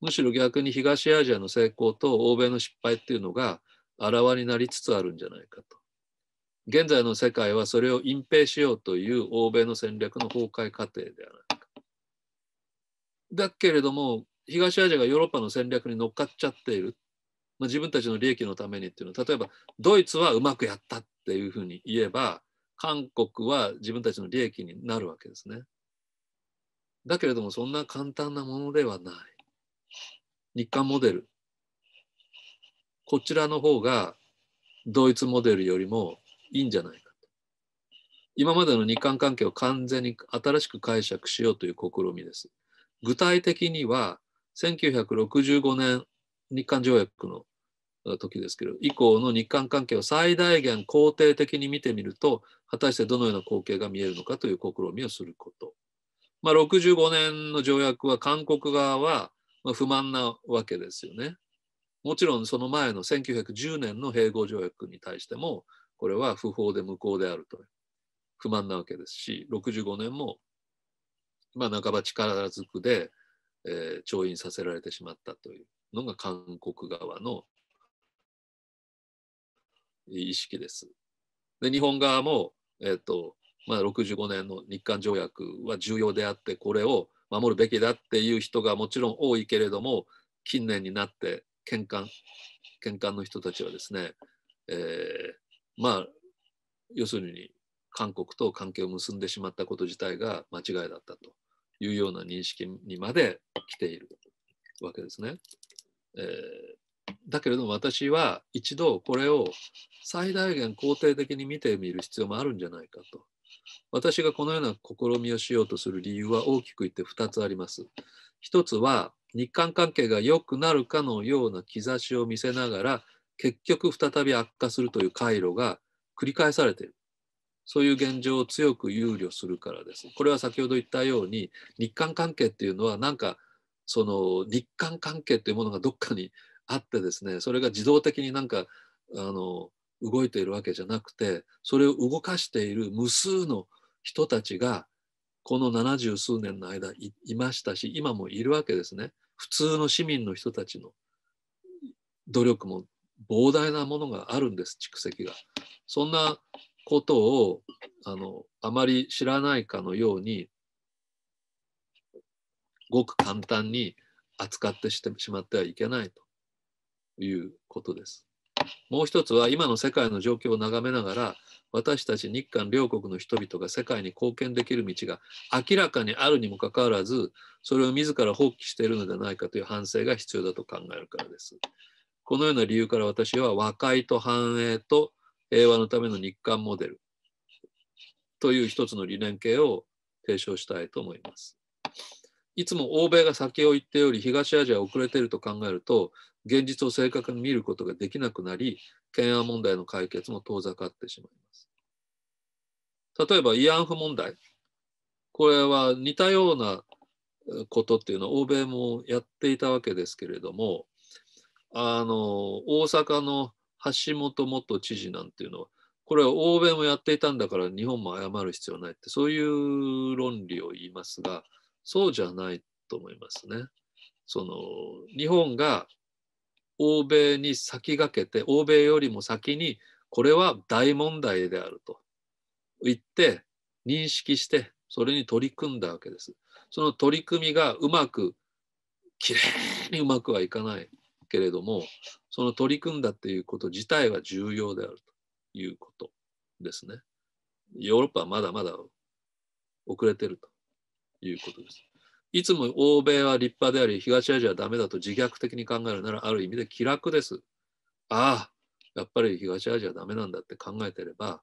むしろ逆に東アジアの成功と欧米の失敗っていうのが表れわになりつつあるんじゃないかと。現在の世界はそれを隠蔽しようという欧米の戦略の崩壊過程ではないか。だけれども東アジアがヨーロッパの戦略に乗っかっちゃっている、まあ、自分たちの利益のためにっていうのは例えばドイツはうまくやったっていうふうに言えば韓国は自分たちの利益になるわけですね。だけれどもそんな簡単なものではない。日韓モデル。こちらの方がドイツモデルよりもいいんじゃないかと。今までの日韓関係を完全に新しく解釈しようという試みです。具体的には1965年日韓条約の時ですけど以降の日韓関係を最大限肯定的に見てみると果たしてどのような光景が見えるのかという試みをすること。まあ、65年の条約は韓国側は不満なわけですよね。もちろんその前の1910年の併合条約に対してもこれは不法で無効であると不満なわけですし65年もまあ半ば力ずくで、えー、調印させられてしまったというのが韓国側の意識です。で日本側も、えーとまあ、65年の日韓条約は重要であってこれを守るべきだっていう人がもちろん多いけれども近年になって県間県間の人たちはですね、えー、まあ要するに韓国と関係を結んでしまったこと自体が間違いだったというような認識にまで来ているわけですね。えーだけれども私は一度これを最大限肯定的に見てみる必要もあるんじゃないかと。私がこのような試みをしようとする理由は大きく言って2つあります。1つは日韓関係が良くなるかのような兆しを見せながら結局再び悪化するという回路が繰り返されている。そういう現状を強く憂慮するからです。これは先ほど言ったように日韓関係っていうのはなんかその日韓関係っていうものがどっかにあってですねそれが自動的になんかあの動いているわけじゃなくてそれを動かしている無数の人たちがこの70数年の間いましたし今もいるわけですね普通の市民の人たちの努力も膨大なものがあるんです蓄積が。そんなことをあのあまり知らないかのようにごく簡単に扱ってしてしまってはいけないと。いうことです。もう一つは今の世界の状況を眺めながら私たち日韓両国の人々が世界に貢献できる道が明らかにあるにもかかわらずそれを自ら放棄しているのではないかという反省が必要だと考えるからです。このような理由から私は和解と繁栄と平和のための日韓モデルという一つの理念形を提唱したいと思います。いつも欧米が先を行っており東アジアは遅れていると考えると現実を正確に見ることができなくなり、懸案問題の解決も遠ざかってしまいます。例えば慰安婦問題。これは似たようなことっていうのは欧米もやっていたわけですけれども、あの大阪の橋本元知事なんていうのは、これは欧米もやっていたんだから日本も謝る必要ないって、そういう論理を言いますが、そうじゃないと思いますね。その日本が欧米に先駆けて欧米よりも先にこれは大問題であると言って認識してそれに取り組んだわけです。その取り組みがうまくきれいにうまくはいかないけれどもその取り組んだっていうこと自体は重要であるということですね。ヨーロッパはまだまだ遅れてるということです。いつも欧米は立派であり、東アジアはダメだと自虐的に考えるなら、ある意味で気楽です。ああ、やっぱり東アジアはダメなんだって考えてれば、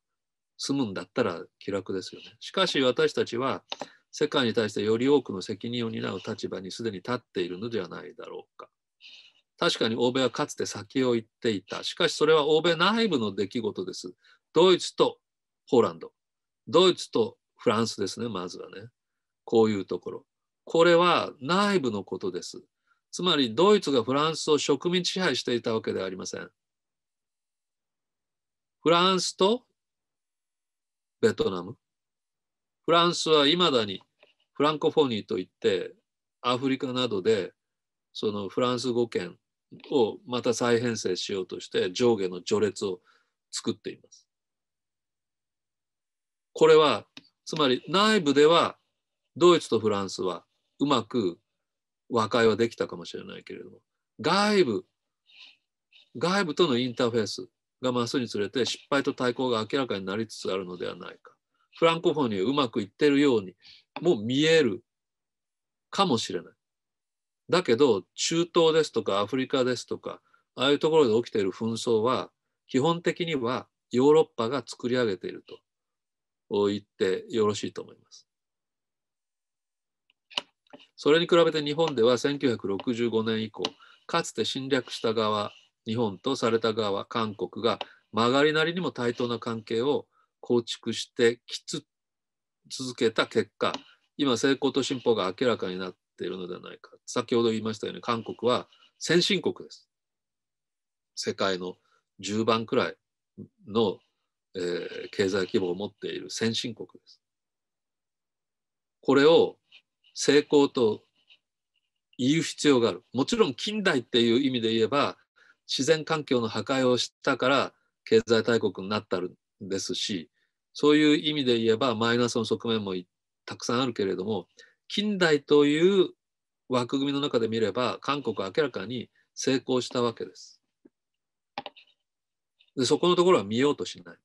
済むんだったら気楽ですよね。しかし私たちは、世界に対してより多くの責任を担う立場にすでに立っているのではないだろうか。確かに欧米はかつて先を行っていた。しかしそれは欧米内部の出来事です。ドイツとポーランド。ドイツとフランスですね、まずはね。こういうところ。これは内部のことです。つまりドイツがフランスを植民地支配していたわけではありません。フランスとベトナム。フランスはいまだにフランコフォニーといってアフリカなどでそのフランス語圏をまた再編成しようとして上下の序列を作っています。これはつまり内部ではドイツとフランスはうまく和解はできたかもしれないけれども外部外部とのインターフェースが増すにつれて失敗と対抗が明らかになりつつあるのではないかフランコフォニーうまくいってるようにも見えるかもしれない。だけど中東ですとかアフリカですとかああいうところで起きている紛争は基本的にはヨーロッパが作り上げていると言ってよろしいと思います。それに比べて日本では1965年以降、かつて侵略した側、日本とされた側、韓国が曲がりなりにも対等な関係を構築してきつ続けた結果、今、成功と進歩が明らかになっているのではないか。先ほど言いましたように、韓国は先進国です。世界の10番くらいの、えー、経済規模を持っている先進国です。これを成功と言う必要があるもちろん近代っていう意味で言えば自然環境の破壊をしたから経済大国になったんですしそういう意味で言えばマイナスの側面もたくさんあるけれども近代という枠組みの中で見れば韓国は明らかに成功したわけです。でそこのところは見ようとしない。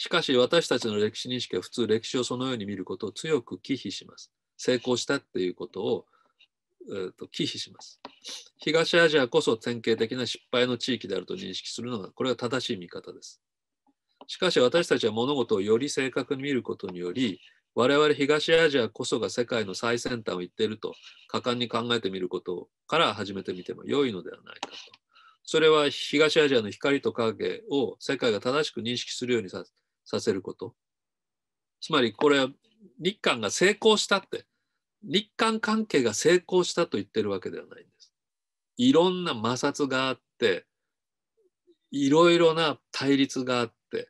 しかし私たちの歴史認識は普通歴史をそのように見ることを強く忌避します。成功したっていうことを、えーと、忌避します。東アジアこそ典型的な失敗の地域であると認識するのがこれは正しい見方です。しかし私たちは物事をより正確に見ることにより我々東アジアこそが世界の最先端を言っていると果敢に考えてみることから始めてみても良いのではないかと。それは東アジアの光と影を世界が正しく認識するようにさせさせること。つまりこれ日韓が成功したって日韓関係が成功したと言ってるわけではないんです。いろんな摩擦があっていろいろな対立があって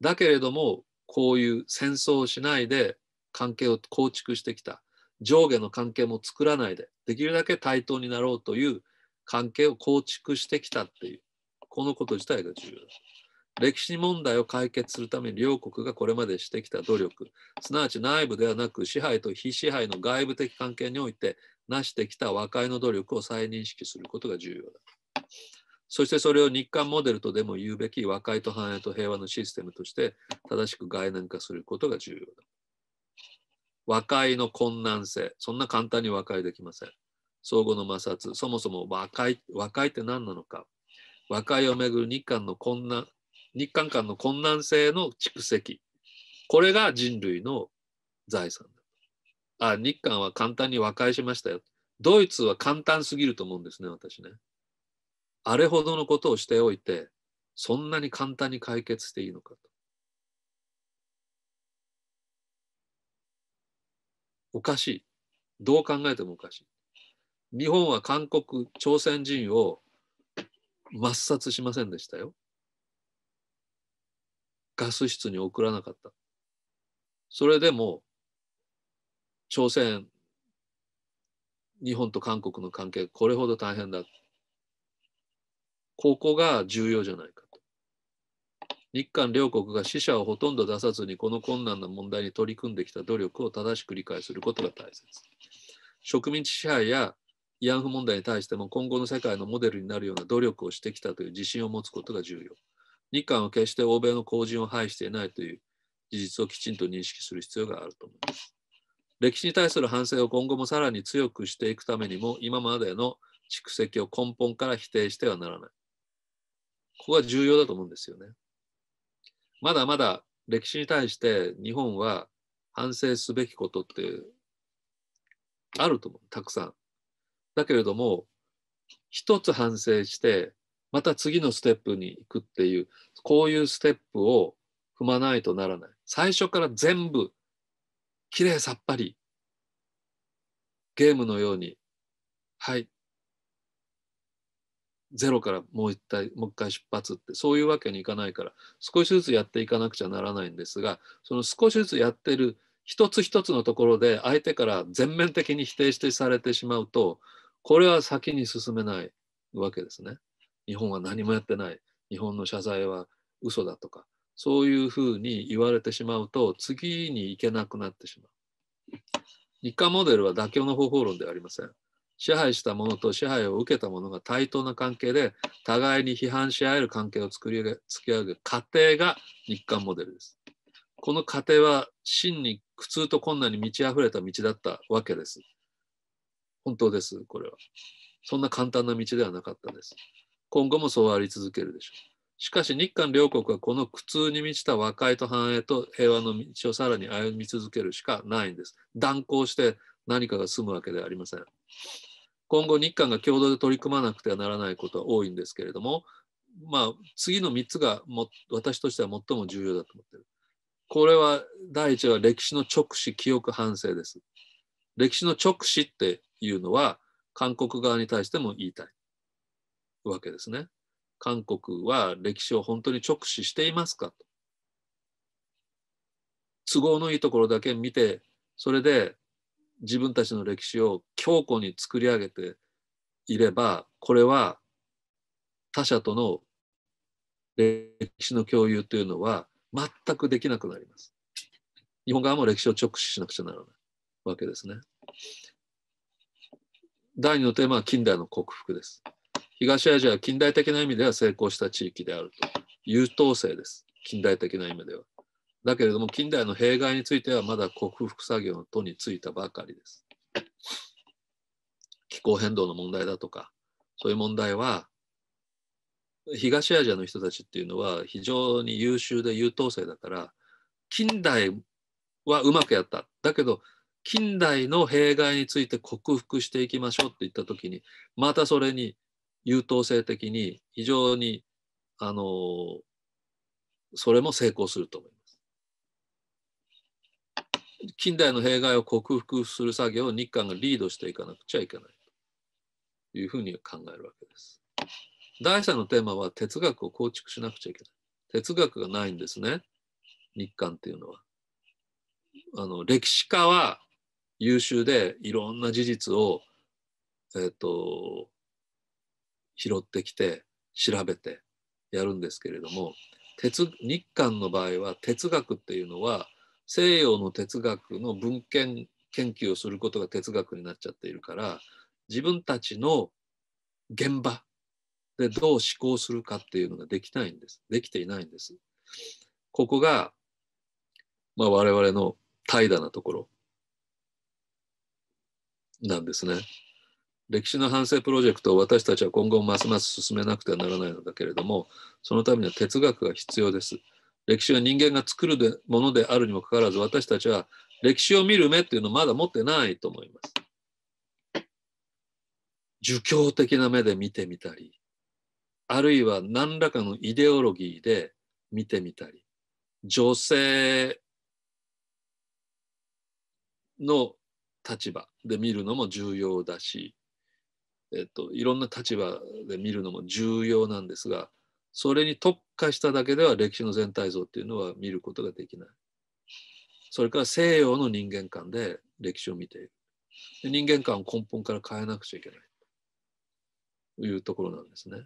だけれどもこういう戦争をしないで関係を構築してきた上下の関係も作らないでできるだけ対等になろうという関係を構築してきたっていうこのこと自体が重要です。歴史問題を解決するために両国がこれまでしてきた努力すなわち内部ではなく支配と非支配の外部的関係においてなしてきた和解の努力を再認識することが重要だそしてそれを日韓モデルとでも言うべき和解と繁栄と平和のシステムとして正しく概念化することが重要だ和解の困難性そんな簡単に和解できません相互の摩擦そもそも和解和解って何なのか和解をめぐる日韓の困難日韓間の困難性の蓄積これが人類の財産だあ日韓は簡単に和解しましたよドイツは簡単すぎると思うんですね私ねあれほどのことをしておいてそんなに簡単に解決していいのかとおかしいどう考えてもおかしい日本は韓国朝鮮人を抹殺しませんでしたよガス室に送らなかった。それでも朝鮮日本と韓国の関係これほど大変だ。ここが重要じゃないかと。日韓両国が死者をほとんど出さずにこの困難な問題に取り組んできた努力を正しく理解することが大切。植民地支配や慰安婦問題に対しても今後の世界のモデルになるような努力をしてきたという自信を持つことが重要。日韓は決して欧米の後人を排していないという事実をきちんと認識する必要があると思います。歴史に対する反省を今後もさらに強くしていくためにも、今までの蓄積を根本から否定してはならない。ここは重要だと思うんですよね。まだまだ歴史に対して日本は反省すべきことってあると思う、たくさん。だけれども、一つ反省して、また次のステップに行くっていうこういうステップを踏まないとならない最初から全部きれいさっぱりゲームのようにはいゼロからもう一回もう一回出発ってそういうわけにいかないから少しずつやっていかなくちゃならないんですがその少しずつやってる一つ一つのところで相手から全面的に否定してされてしまうとこれは先に進めないわけですね。日本は何もやってない日本の謝罪は嘘だとかそういうふうに言われてしまうと次に行けなくなってしまう。日韓モデルは妥協の方法論ではありません。支配した者と支配を受けた者が対等な関係で互いに批判し合える関係を作り上げ過程が日韓モデルです。この過程は真に苦痛と困難に満ち溢れた道だったわけです。本当です、これは。そんな簡単な道ではなかったです。今後もそうあり続けるでしょう。しかし日韓両国はこの苦痛に満ちた和解と繁栄と平和の道をさらに歩み続けるしかないんです。断交して何かが済むわけではありません。今後日韓が共同で取り組まなくてはならないことは多いんですけれども、まあ、次の3つがも私としては最も重要だと思ってる。これは第一は歴史の直視記憶反省です。歴史の直視っていうのは韓国側に対しても言いたい。わけですね。韓国は歴史を本当に直視していますかと。都合のいいところだけ見てそれで自分たちの歴史を強固に作り上げていればこれは他者との歴史の共有というのは全くできなくなります。日本側も歴史を直視しなくちゃならないわけですね。第2のテーマは近代の克服です。東アジアは近代的な意味では成功した地域であると。優等生です。近代的な意味では。だけれども、近代の弊害についてはまだ克服作業の途についたばかりです。気候変動の問題だとか、そういう問題は、東アジアの人たちっていうのは非常に優秀で優等生だから近代はうまくやっただけど近代の弊害について克服していきましょうって言った時にまたそれに優等生的に非常にあのそれも成功すると思います。近代の弊害を克服する作業を日韓がリードしていかなくちゃいけないというふうに考えるわけです。第3のテーマは哲学を構築しなくちゃいけない。哲学がないんですね、日韓っていうのは。あの歴史家は優秀でいろんな事実を、えーと、と拾ってきて調べてやるんですけれども哲日韓の場合は哲学っていうのは西洋の哲学の文献研究をすることが哲学になっちゃっているから自分たちの現場でどう思考するかっていうのができないんです。できていないんです。ここが、まあ、我々の怠惰なところなんですね。歴史の反省プロジェクトを私たちは今後ますます進めなくてはならないのだけれどもそのためには哲学が必要です歴史は人間が作るものであるにもかかわらず私たちは歴史を見る目っていうのをまだ持ってないと思います儒教的な目で見てみたりあるいは何らかのイデオロギーで見てみたり女性の立場で見るのも重要だしえっと、いろんな立場で見るのも重要なんですがそれに特化しただけでは歴史の全体像っていうのは見ることができない。それから西洋の人間観で歴史を見ている。で人間観を根本から変えなくちゃいけないというところなんですね。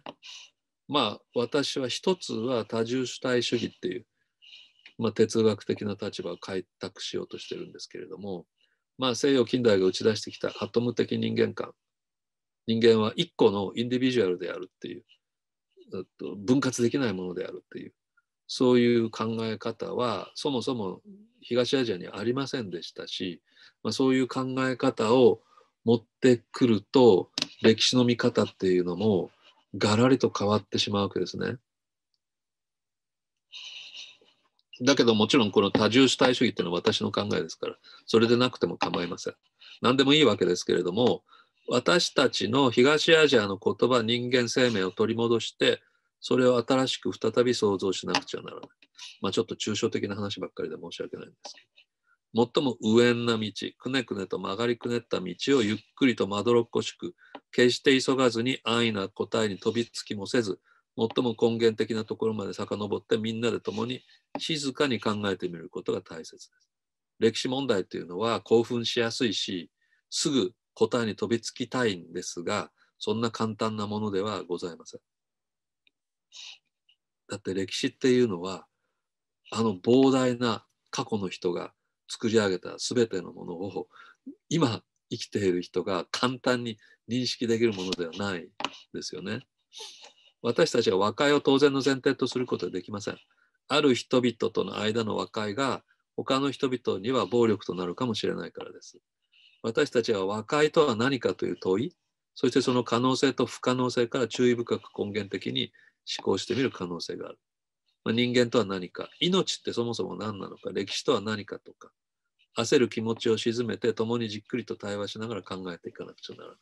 まあ私は一つは多重主体主義っていう、まあ、哲学的な立場を開拓しようとしてるんですけれども、まあ、西洋近代が打ち出してきたアトム的人間観人間は一個のインディビジュアルであるっていう分割できないものであるっていうそういう考え方はそもそも東アジアにありませんでしたし、まあ、そういう考え方を持ってくると歴史の見方っていうのもがらりと変わってしまうわけですね。だけどもちろんこの多重主体主義っていうのは私の考えですからそれでなくても構いません。何でもいいわけですけれども私たちの東アジアの言葉人間生命を取り戻してそれを新しく再び創造しなくちゃならない。まあ、ちょっと抽象的な話ばっかりで申し訳ないんですけど最も無縁な道くねくねと曲がりくねった道をゆっくりとまどろっこしく決して急がずに安易な答えに飛びつきもせず最も根源的なところまで遡ってみんなで共に静かに考えてみることが大切です。歴史問題というのは興奮しやすいしすぐ答えに飛びつきたいんですがそんな簡単なものではございません。だって歴史っていうのはあの膨大な過去の人が作り上げた全てのものを今生きている人が簡単に認識できるものではないですよね。私たちは和解を当然の前提とすることはできません。ある人々との間の和解が他の人々には暴力となるかもしれないからです。私たちは和解とは何かという問い、そしてその可能性と不可能性から注意深く根源的に思考してみる可能性がある。まあ、人間とは何か、命ってそもそも何なのか、歴史とは何かとか、焦る気持ちを沈めて共にじっくりと対話しながら考えていかなくちゃならない。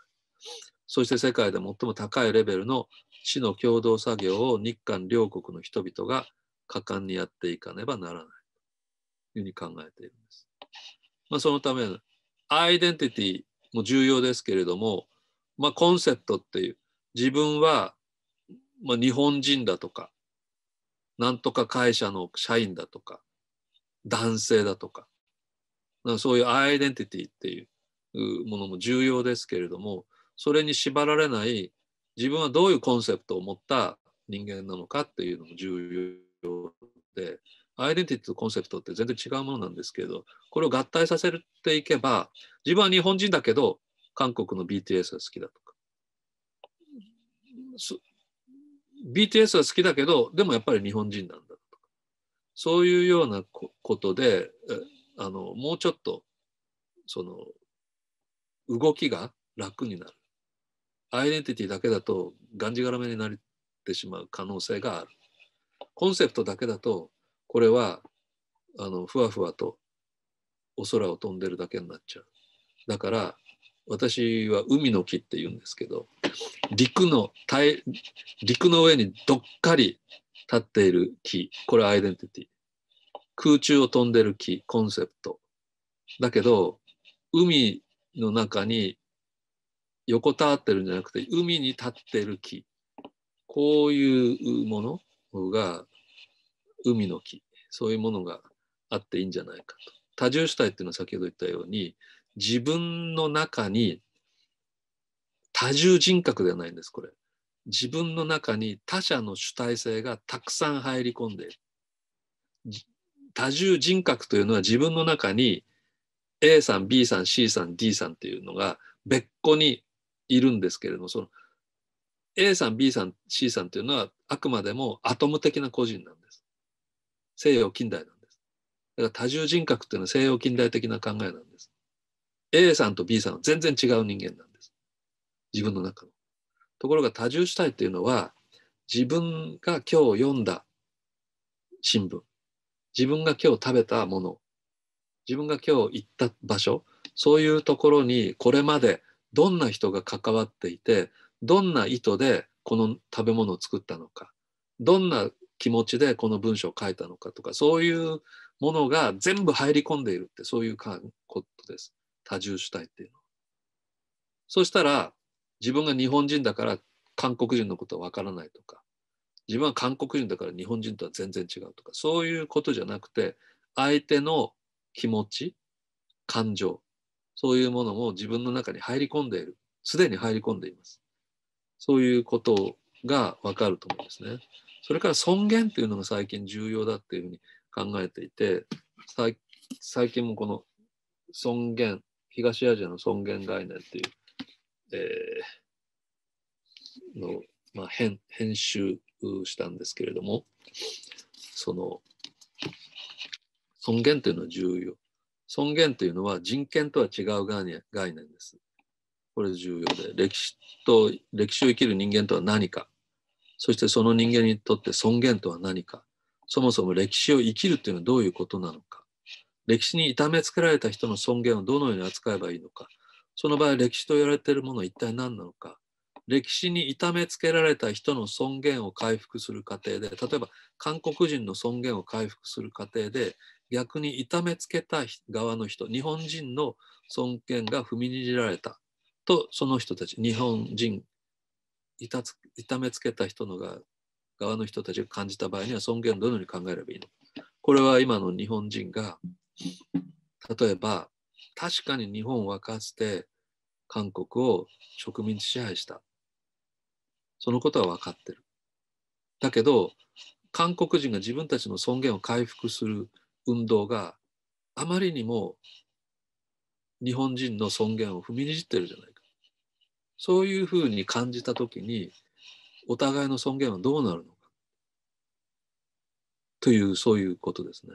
そして世界で最も高いレベルの死の共同作業を日韓両国の人々が果敢にやっていかねばならないというふうに考えているんです。まあ、そのためアイデンティティも重要ですけれども、まあ、コンセプトっていう自分は、まあ、日本人だとかなんとか会社の社員だとか男性だとかかそういうアイデンティティっていうものも重要ですけれどもそれに縛られない自分はどういうコンセプトを持った人間なのかっていうのも重要でアイデンティティとコンセプトって全然違うものなんですけれど、これを合体させていけば、自分は日本人だけど、韓国の BTS が好きだとか。BTS は好きだけど、でもやっぱり日本人なんだとか。そういうようなことで、あのもうちょっと、その、動きが楽になる。アイデンティティだけだと、がんじがらめになってしまう可能性がある。コンセプトだけだとこれはあのふわふわとお空を飛んでるだけになっちゃうだから私は海の木って言うんですけど陸の陸の上にどっかり立っている木これアイデンティティ空中を飛んでる木コンセプトだけど海の中に横たわってるんじゃなくて海に立ってる木こういうものが海の木そういうものがあっていいんじゃないかと。多重主体っていうのは先ほど言ったように自分の中に多重人格ではないんですこれ。自分の中に他者の主体性がたくさん入り込んでいる。多重人格というのは自分の中に A さん B さん C さん D さんっていうのが別個にいるんですけれどもその A さん B さん C さんっていうのはあくまでもアトム的な個人なんで西洋近代なんです。だから多重人格っていうのは西洋近代的な考えなんです。A さんと B さんは全然違う人間なんです。自分の中の。ところが多重主体っていうのは自分が今日読んだ新聞、自分が今日食べたもの、自分が今日行った場所、そういうところにこれまでどんな人が関わっていて、どんな意図でこの食べ物を作ったのか、どんな気持ちでこの文章を書いたのかとかそういうものが全部入り込んでいるってそういうことです多重主体っていうのは。そしたら自分が日本人だから韓国人のことはわからないとか自分は韓国人だから日本人とは全然違うとかそういうことじゃなくて相手の気持ち感情そういうものも自分の中に入り込んでいるすでに入り込んでいますそういうことがわかると思うんですね。それから尊厳というのが最近重要だっていうふうに考えていて最近もこの尊厳東アジアの尊厳概念っていう、えー、の、まあ、編編集したんですけれどもその尊厳というのは重要尊厳というのは人権とは違う概念ですこれ重要で歴史と歴史を生きる人間とは何かそしてその人間にとって尊厳とは何か、そもそも歴史を生きるというのはどういうことなのか、歴史に痛めつけられた人の尊厳をどのように扱えばいいのか、その場合歴史と言われているものは一体何なのか、歴史に痛めつけられた人の尊厳を回復する過程で、例えば韓国人の尊厳を回復する過程で、逆に痛めつけた側の人、日本人の尊厳が踏みにじられたと、その人たち、日本人痛つ痛めつけた人のが側の人たちが感じた場合には尊厳をどのように考えればいいのこれは今の日本人が例えば確かに日本はかつて韓国を植民地支配したそのことは分かってるだけど韓国人が自分たちの尊厳を回復する運動があまりにも日本人の尊厳を踏みにじってるじゃないそういうふうに感じた時にお互いの尊厳はどうなるのかというそういうことですね。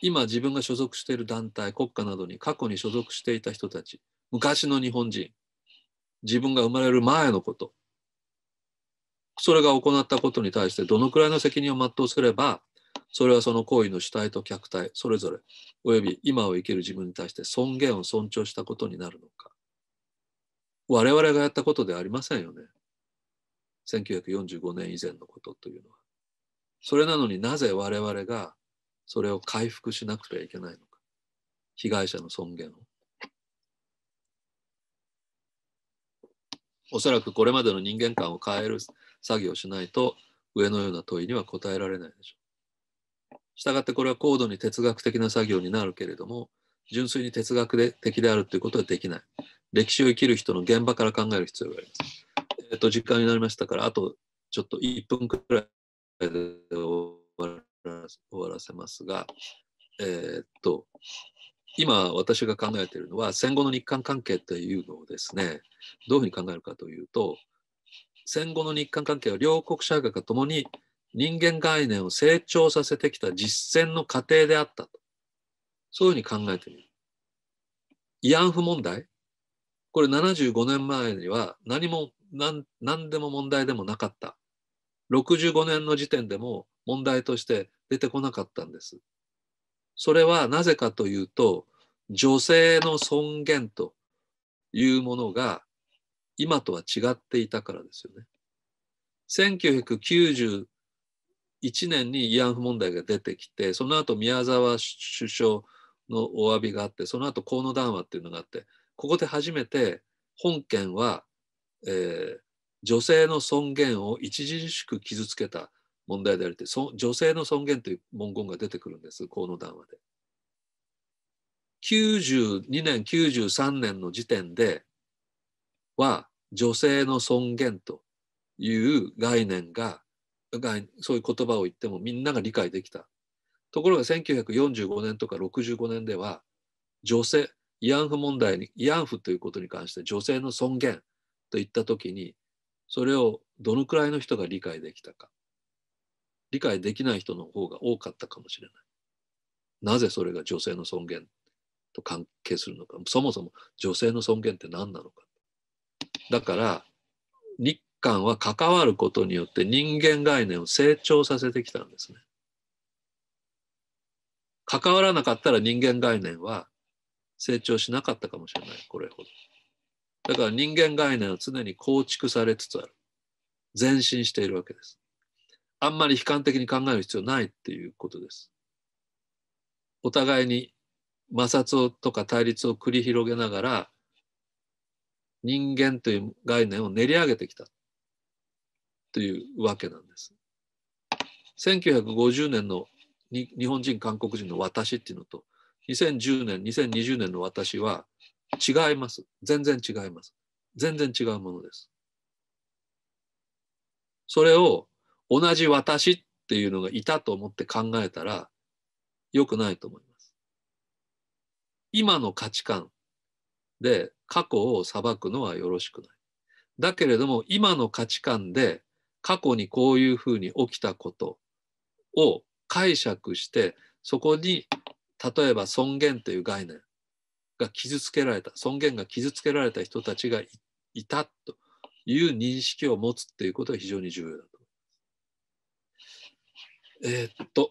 今自分が所属している団体国家などに過去に所属していた人たち昔の日本人自分が生まれる前のことそれが行ったことに対してどのくらいの責任を全うすればそれはその行為の主体と客体それぞれおよび今を生きる自分に対して尊厳を尊重したことになるのか我々がやったことではありませんよね。1945年以前のことというのは。それなのになぜ我々がそれを回復しなくてはいけないのか。被害者の尊厳を。おそらくこれまでの人間観を変える作業をしないと上のような問いには答えられないでしょう。したがってこれは高度に哲学的な作業になるけれども純粋に哲学で的であるということはできない。歴史を生きる人の現場から考える必要があります。えっと、時間になりましたから、あとちょっと1分くらいで終わらせますが、えっと、今私が考えているのは、戦後の日韓関係というのをですね、どういうふうに考えるかというと、戦後の日韓関係は両国社会がともに人間概念を成長させてきた実践の過程であったと。そういうふうに考えてみる。慰安婦問題、これ75年前には何も何何でも問題でもなかった65年の時点でも問題として出てこなかったんですそれはなぜかというと女性の尊厳というものが今とは違っていたからですよね1991年に慰安婦問題が出てきてその後宮沢首相のお詫びがあってその後河野談話っていうのがあってここで初めて本件は、えー、女性の尊厳を著しく傷つけた問題であるって女性の尊厳という文言が出てくるんですこの談話で。92年93年の時点では女性の尊厳という概念がそういう言葉を言ってもみんなが理解できたところが1945年とか65年では女性慰安婦問題に慰安婦ということに関して女性の尊厳といった時にそれをどのくらいの人が理解できたか理解できない人の方が多かったかもしれないなぜそれが女性の尊厳と関係するのかそもそも女性の尊厳って何なのかだから日韓は関わることによって人間概念を成長させてきたんですね関わらなかったら人間概念は成長しなかったかもしれない、これほど。だから人間概念は常に構築されつつある。前進しているわけです。あんまり悲観的に考える必要ないっていうことです。お互いに摩擦とか対立を繰り広げながら人間という概念を練り上げてきたというわけなんです。1950年の日本人韓国人の私っていうのと2010年、2020年の私は違います。全然違います。全然違うものです。それを同じ私っていうのがいたと思って考えたら良くないと思います。今の価値観で過去を裁くのはよろしくない。だけれども今の価値観で過去にこういうふうに起きたことを解釈してそこに例えば尊厳という概念が傷つけられた尊厳が傷つけられた人たちがいたという認識を持つということが非常に重要だとえー、っと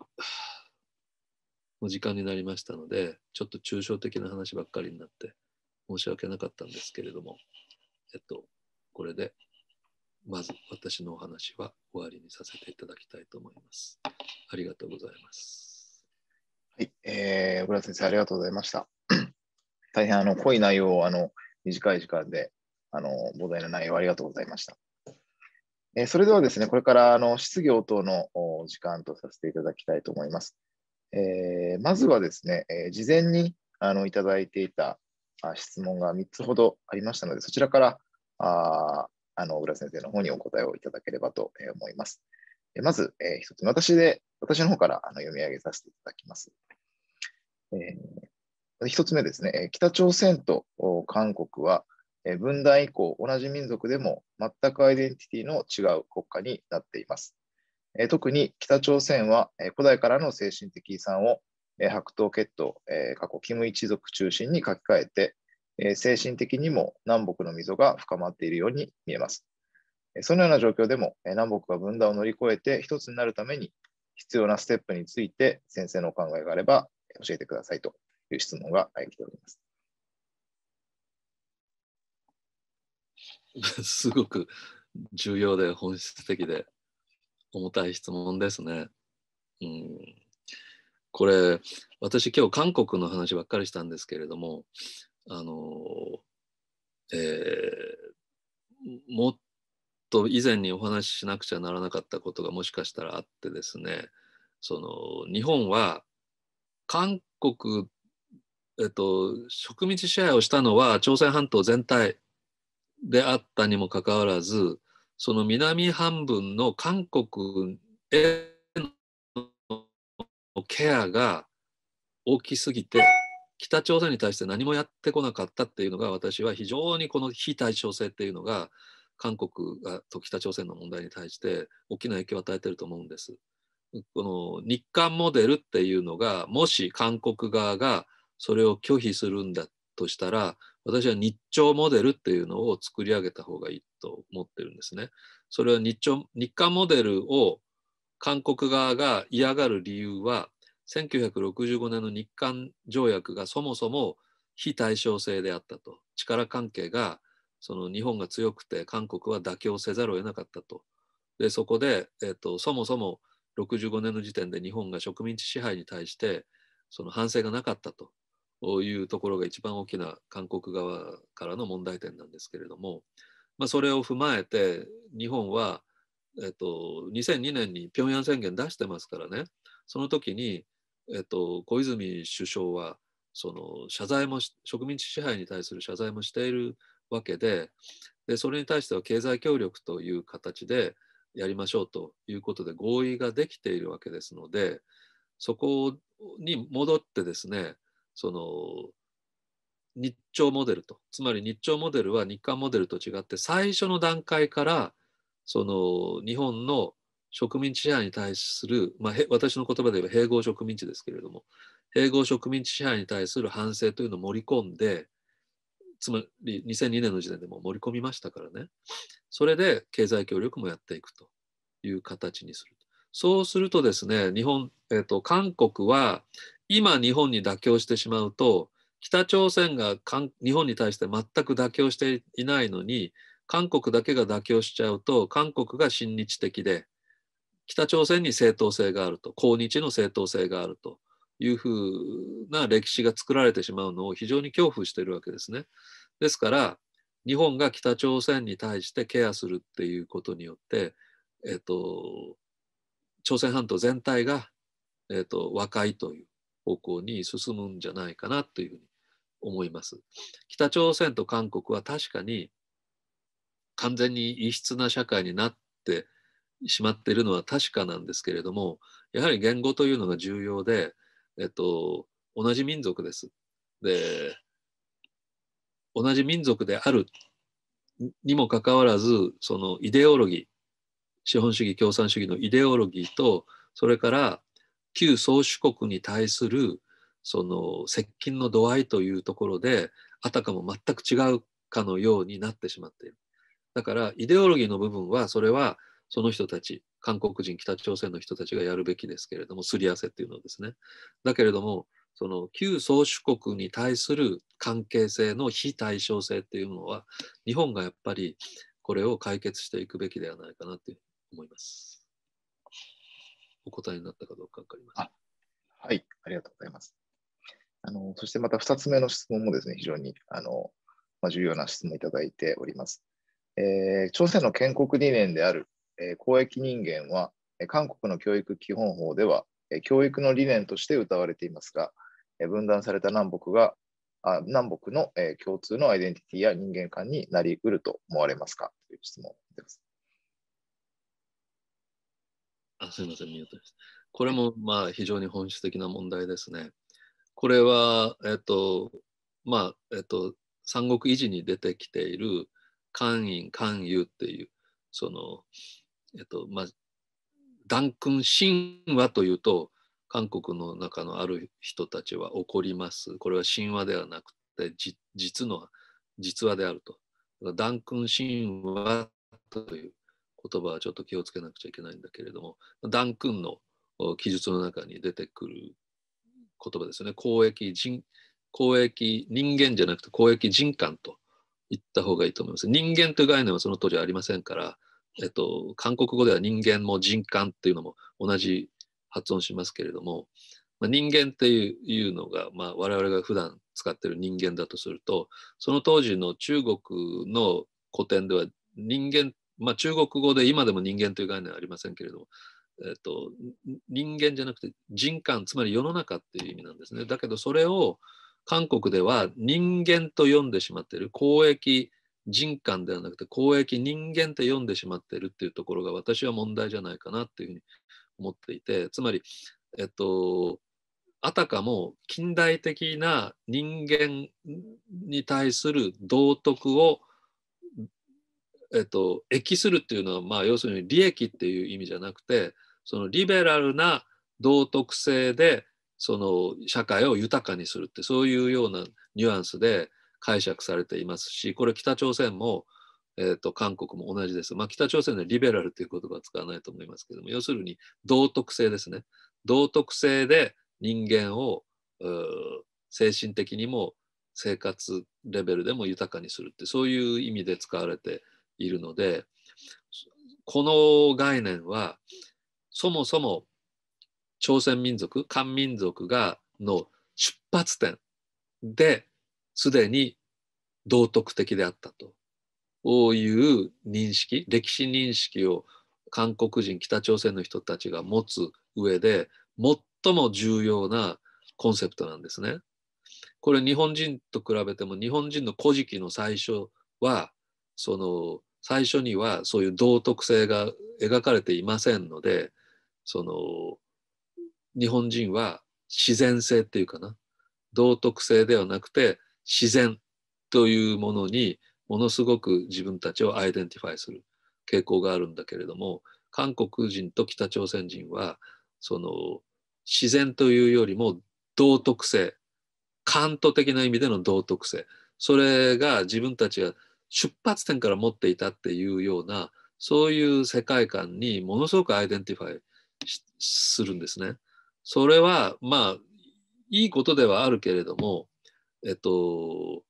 もう時間になりましたのでちょっと抽象的な話ばっかりになって申し訳なかったんですけれどもえっとこれでまず私のお話は終わりにさせていただきたいと思います。ありがとうございます。はい、えー、小倉先生、ありがとうございました。[clears throat] 大変あの濃い内容をあの短い時間であの膨大な内容をありがとうございました。えー、それではですね、これからあの質疑応答の時間とさせていただきたいと思います。えー、まずはですね、えー、事前にあのいただいていた質問が3つほどありましたので、そちらからああの浦先生の方にお答えをいただければと思います。まず、えー、一つ、私で、私の方からあの読み上げさせていただきます。えー、一つ目ですね、北朝鮮と韓国は、えー、分断以降、同じ民族でも全くアイデンティティの違う国家になっています。えー、特に北朝鮮は、えー、古代からの精神的遺産を、えー、白頭血統、えー、過去キム一族中心に書き換えて、えー、精神的にも南北の溝が深まっているように見えます。そのような状況でも南北が分断を乗り越えて一つになるために必要なステップについて先生のお考えがあれば教えてくださいという質問が来ております。[laughs] すごく重要で本質的で重たい質問ですね。うん、これ私今日韓国の話ばっかりしたんですけれどもあの、えー、もっと以前にお話ししなくちゃならなかったことがもしかしたらあってですねその日本は韓国、えっと、植民地支配をしたのは朝鮮半島全体であったにもかかわらずその南半分の韓国へのケアが大きすぎて北朝鮮に対して何もやってこなかったっていうのが私は非常にこの非対称性っていうのが韓国がと北朝鮮の問題に対して大きな影響を与えてると思うんです。この日韓モデルっていうのがもし韓国側がそれを拒否するんだとしたら私は日朝モデルっていうのを作り上げた方がいいと思ってるんですね。それは日朝日韓モデルを韓国側が嫌がる理由は1965年の日韓条約がそもそも非対称性であったと力関係がその日本が強くて韓国は妥協せざるを得なかったと。でそこで、えーと、そもそも65年の時点で日本が植民地支配に対してその反省がなかったというところが一番大きな韓国側からの問題点なんですけれども、まあ、それを踏まえて日本は、えっと、2002年に平壌宣言出してますからねその時に、えと、小泉首相はその謝罪も植民地支配に対する謝罪もしているわけででそれに対しては経済協力という形でやりましょうということで合意ができているわけですのでそこに戻ってですねその日朝モデルとつまり日朝モデルは日韓モデルと違って最初の段階からその日本の植民地支配に対する、まあ、私の言葉で言えば併合植民地ですけれども併合植民地支配に対する反省というのを盛り込んでつまり2002年の時点でも盛り込みましたからね、それで経済協力もやっていくという形にする。そうするとですね、日本、えっ、ー、と、韓国は今日本に妥協してしまうと、北朝鮮が日本に対して全く妥協していないのに、韓国だけが妥協しちゃうと、韓国が親日的で、北朝鮮に正当性があると、抗日の正当性があると。いうふうな歴史が作られてしまうのを非常に恐怖しているわけですね。ですから日本が北朝鮮に対してケアするっていうことによって、えっと、朝鮮半島全体が、えっと、和解という方向に進むんじゃないかなというふうに思います。北朝鮮と韓国は確かに完全に異質な社会になってしまっているのは確かなんですけれどもやはり言語というのが重要でえっと、同じ民族です。で、同じ民族であるにもかかわらず、そのイデオロギー、資本主義、共産主義のイデオロギーと、それから旧宗主国に対するその接近の度合いというところで、あたかも全く違うかのようになってしまっている。だからイデオロギーの部分はそれはその人たち韓国人、北朝鮮の人たちがやるべきですけれども、すり合わせっていうのですね。だけれども、その旧宗主国に対する関係性の非対称性っていうのは、日本がやっぱりこれを解決していくべきではないかなと思います。お答えになったかどうか分かりません。はい、ありがとうございます。あのそしてまた2つ目の質問もですね、非常にあの、まあ、重要な質問いただいております。えー、朝鮮の建国理念である公益人間は韓国の教育基本法では教育の理念として謳われていますが、分断された南北が南北の共通のアイデンティティや人間観になりうると思われますかという質問です。あすみません、ミュートです。これもまあ非常に本質的な問題ですね。これは、えっと、まあ、えっと、三国維持に出てきている官員、官友っていう、その、えっとまあ、ダン君神話というと韓国の中のある人たちは怒ります。これは神話ではなくて実の実話であると。ダン君神話という言葉はちょっと気をつけなくちゃいけないんだけれども、ダン君の記述の中に出てくる言葉ですね。公益人公益人間じゃなくて公益人間と言った方がいいと思います。人間という概念はその当時ありませんから、えっと、韓国語では人間も人間というのも同じ発音しますけれども、まあ、人間っていうのが、まあ、我々が普段使ってる人間だとするとその当時の中国の古典では人間、まあ、中国語で今でも人間という概念はありませんけれども、えっと、人間じゃなくて人間つまり世の中っていう意味なんですねだけどそれを韓国では人間と読んでしまっている公益人間ではなくて公益人間って読んでしまってるっていうところが私は問題じゃないかなっていうふうに思っていてつまり、えっと、あたかも近代的な人間に対する道徳を、えっと、益するっていうのは、まあ、要するに利益っていう意味じゃなくてそのリベラルな道徳性でその社会を豊かにするってそういうようなニュアンスで解釈されていますし、これ北朝鮮も、えー、と韓国も同じです。まあ、北朝鮮でリベラルという言葉は使わないと思いますけども、要するに道徳性ですね。道徳性で人間を精神的にも生活レベルでも豊かにするってそういう意味で使われているのでこの概念はそもそも朝鮮民族漢民族がの出発点ですでに道徳的であったという認識歴史認識を韓国人北朝鮮の人たちが持つ上で最も重要なコンセプトなんですね。これ日本人と比べても日本人の「古事記」の最初はその最初にはそういう道徳性が描かれていませんのでその日本人は自然性っていうかな道徳性ではなくて自然というものにものすごく自分たちをアイデンティファイする傾向があるんだけれども韓国人と北朝鮮人はその自然というよりも道徳性カント的な意味での道徳性それが自分たちが出発点から持っていたっていうようなそういう世界観にものすごくアイデンティファイするんですね。それはまあいいことではあるけれどもえっと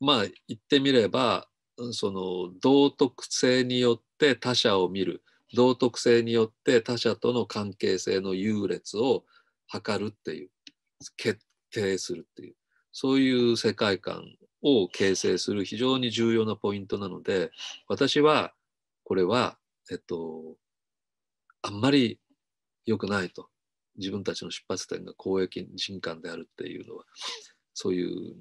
まあ言ってみればその道徳性によって他者を見る道徳性によって他者との関係性の優劣を測るっていう決定するっていうそういう世界観を形成する非常に重要なポイントなので私はこれはえっとあんまり良くないと自分たちの出発点が公益人間であるっていうのはそういう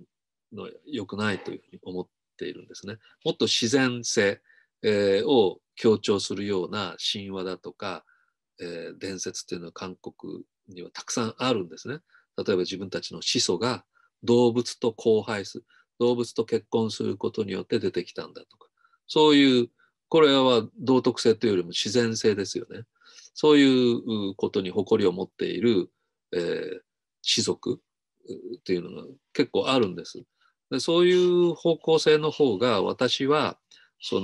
の良くないというふうに思っているんですね。もっと自然性、えー、を強調するような神話だとか、えー、伝説というのは韓国にはたくさんあるんですね。例えば自分たちの始祖が動物と交配する、動物と結婚することによって出てきたんだとか、そういう、これは道徳性というよりも自然性ですよね。そういうことに誇りを持っている、えー、士族っていうのが結構あるんです。でそういう方向性の方が私はそ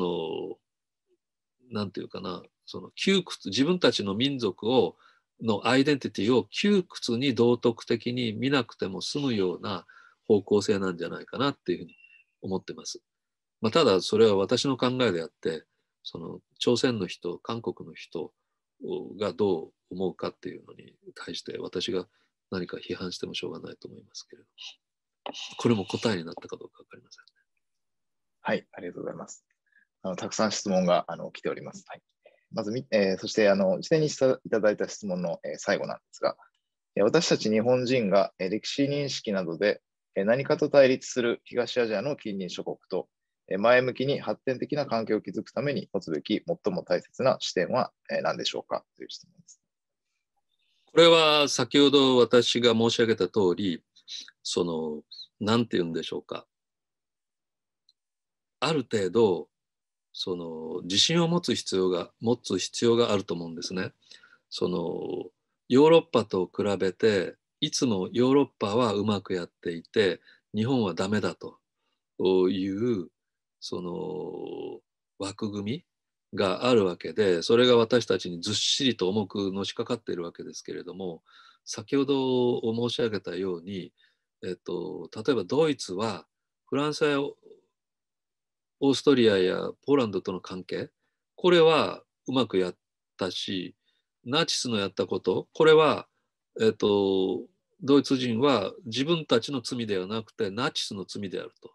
の何て言うかなその窮屈自分たちの民族をのアイデンティティを窮屈に道徳的に見なくても済むような方向性なんじゃないかなっていうふうに思ってます。まあ、ただそれは私の考えであってその朝鮮の人韓国の人がどう思うかっていうのに対して私が何か批判してもしょうがないと思いますけれども、これも答えになったかどうか分かりません、ね、はい、ありがとうございます。あのたくさん質問があの来ております。はい、まず、み、えー、そしてあの事前にいただいた質問の、えー、最後なんですが、えー、私たち日本人が、えー、歴史認識などで、えー、何かと対立する東アジアの近隣諸国と、えー、前向きに発展的な環境を築くために持つべき最も大切な視点は、えー、何でしょうかという質問です。これは先ほど私が申し上げた通り、その、なんて言うんでしょうか。ある程度、その、自信を持つ必要が、持つ必要があると思うんですね。その、ヨーロッパと比べて、いつもヨーロッパはうまくやっていて、日本はダメだという、その、枠組みがあるわけでそれが私たちにずっしりと重くのしかかっているわけですけれども先ほど申し上げたように、えっと、例えばドイツはフランスやオーストリアやポーランドとの関係これはうまくやったしナチスのやったことこれは、えっと、ドイツ人は自分たちの罪ではなくてナチスの罪であると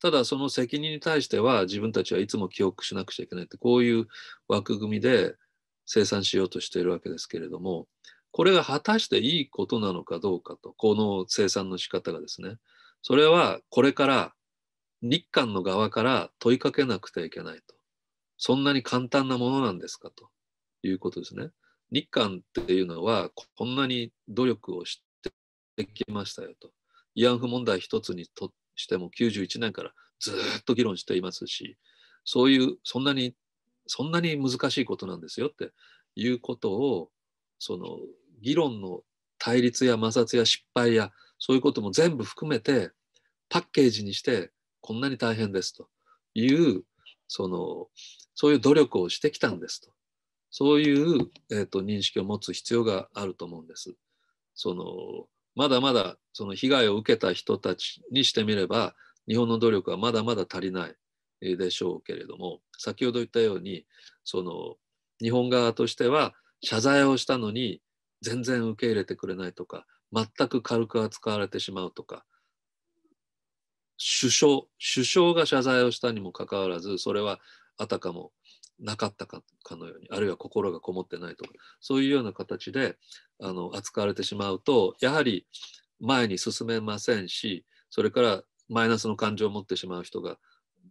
ただその責任に対しては自分たちはいつも記憶しなくちゃいけないってこういう枠組みで生産しようとしているわけですけれどもこれが果たしていいことなのかどうかとこの生産の仕方がですねそれはこれから日韓の側から問いかけなくてはいけないとそんなに簡単なものなんですかということですね。日韓っていうのはこんなに努力をしてきましたよと慰安婦問題一つにとっしても91年からずっと議論していますしそういうそんなにそんなに難しいことなんですよっていうことをその議論の対立や摩擦や失敗やそういうことも全部含めてパッケージにしてこんなに大変ですというそのそういう努力をしてきたんですとそういう、えーと、認識を持つ必要があると思うんです。そのまだまだその被害を受けた人たちにしてみれば日本の努力はまだまだ足りないでしょうけれども先ほど言ったようにその日本側としては謝罪をしたのに全然受け入れてくれないとか全く軽く扱われてしまうとか首相首相が謝罪をしたにもかかわらずそれはあたかもなかったかかのようにあるいは心がこもってないとかそういうような形であの扱われてしまうとやはり前に進めませんしそれからマイナスの感情を持ってしまう人が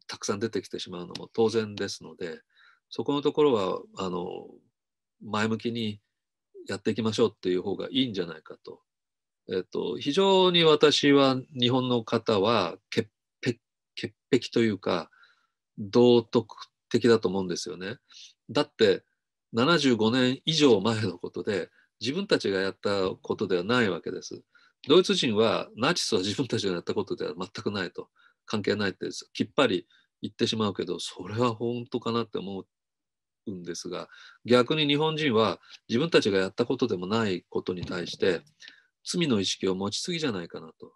たくさん出てきてしまうのも当然ですのでそこのところはあの前向きにやっていきましょうっていう方がいいんじゃないかと。えっと、非常に私は日本の方は潔癖というか道徳的だと思うんですよね。だって75年以上前のことで自分たちがやったことではないわけです。ドイツ人はナチスは自分たちがやったことでは全くないと関係ないってきっぱり言ってしまうけどそれは本当かなって思うんですが逆に日本人は自分たちがやったことでもないことに対して罪の意識を持ちすぎじゃないかなと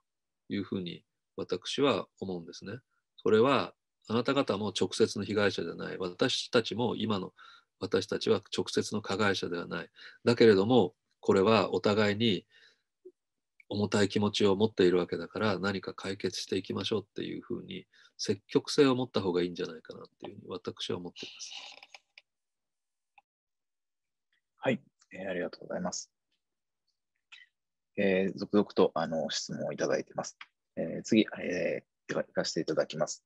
いうふうに私は思うんですね。それはあなた方も直接の被害者じゃない。私たちも今の私たちは直接の加害者ではない。だけれども、これはお互いに重たい気持ちを持っているわけだから何か解決していきましょうっていうふうに積極性を持った方がいいんじゃないかなっていうふうに私は思っています。はい、えー、ありがとうございます。えー、続々とあの質問をいただいてます。えー、次、えー、では行かせていただきます。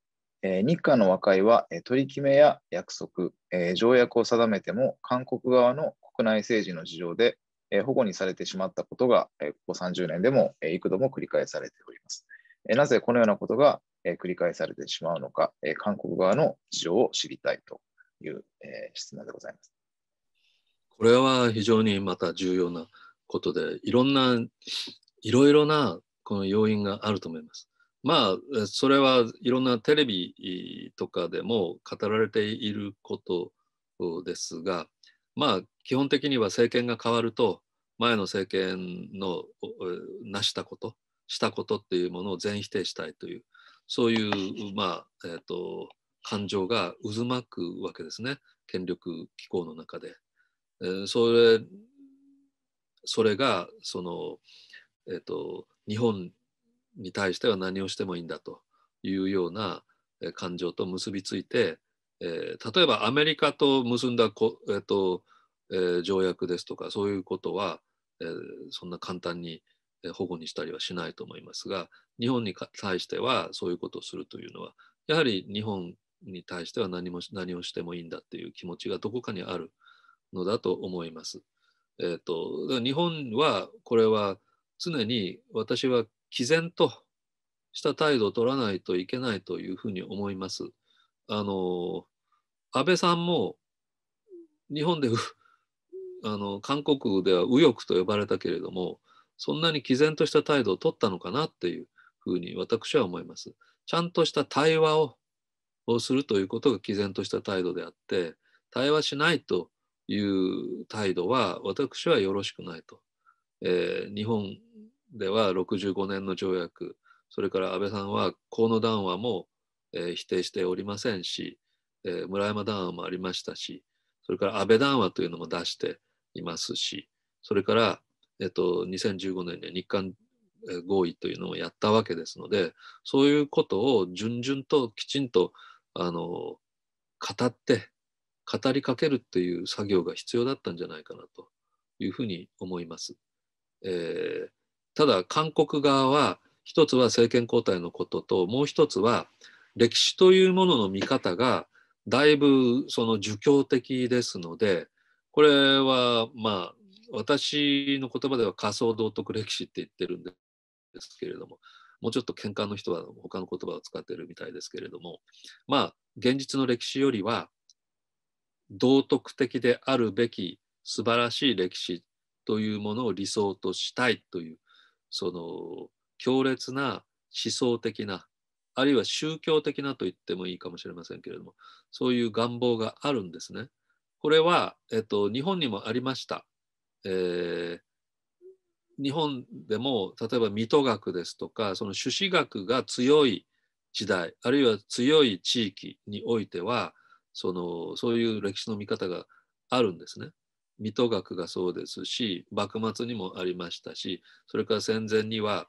え日韓の和解は、え取り決めや約束、え条約を定めても、韓国側の国内政治の事情で、え保護にされてしまったことが、えここ30年でも、え幾度も繰り返されております。えなぜこのようなことが、え繰り返されてしまうのか、え韓国側の事情を知りたいという、え質問でございます。これは非常にまた重要なことで、いろんな、いろいろなこの要因があると思います。まあそれはいろんなテレビとかでも語られていることですがまあ基本的には政権が変わると前の政権の成したことしたことっていうものを全否定したいというそういうまあえっ、ー、と感情が渦巻くわけですね権力機構の中で。えー、それそれがその、えーと、と日本に対しては何をしてもいいんだというような感情と結びついて、えー、例えばアメリカと結んだこ、えーとえー、条約ですとかそういうことは、えー、そんな簡単に保護にしたりはしないと思いますが日本に対してはそういうことをするというのはやはり日本に対しては何も何をしてもいいんだっていう気持ちがどこかにあるのだと思います。えーと日本はこれは常に私は毅然とした態度を取らないといけないというふうに思います。あの安倍さんも日本で [laughs] あの韓国では右翼と呼ばれたけれどもそんなに毅然とした態度を取ったのかなっていうふうに私は思います。ちゃんとした対話ををするということが毅然とした態度であって対話しないという態度は私はよろしくないと、えー、日本では65年の条約、それから安倍さんは河野談話も、えー、否定しておりませんし、えー、村山談話もありましたし、それから安倍談話というのも出していますし、それから、えっと、2015年には日韓合意というのをやったわけですので、そういうことを順々ときちんとあの語って、語りかけるという作業が必要だったんじゃないかなというふうに思います。えー、ただ韓国側は一つは政権交代のことともう一つは歴史というものの見方がだいぶその儒教的ですのでこれはまあ私の言葉では仮想道徳歴史って言ってるんですけれどももうちょっと喧嘩の人は他の言葉を使ってるみたいですけれどもまあ現実の歴史よりは道徳的であるべき素晴らしい歴史というものを理想としたいというその強烈な思想的なあるいは宗教的なと言ってもいいかもしれませんけれどもそういう願望があるんですね。これは、えっと、日本にもありました。えー、日本でも例えば水戸学ですとかその朱子学が強い時代あるいは強い地域においてはそのそういう歴史の見方があるんですね。水戸学がそうですし幕末にもありましたしそれから戦前には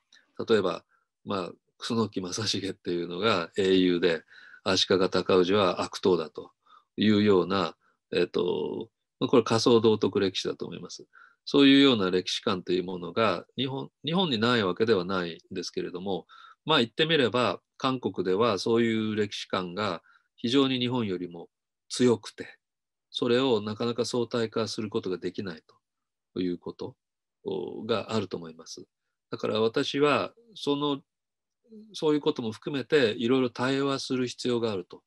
例えば、まあ、楠木正成っていうのが英雄で足利尊氏は悪党だというような、えっと、これ仮想道徳歴史だと思います。そういうような歴史観というものが日本日本にないわけではないんですけれどもまあ言ってみれば韓国ではそういう歴史観が非常に日本よりも強くてそれをなかなか相対化することができないということがあると思います。だから私はそのそういうことも含めていろいろ対話する必要があると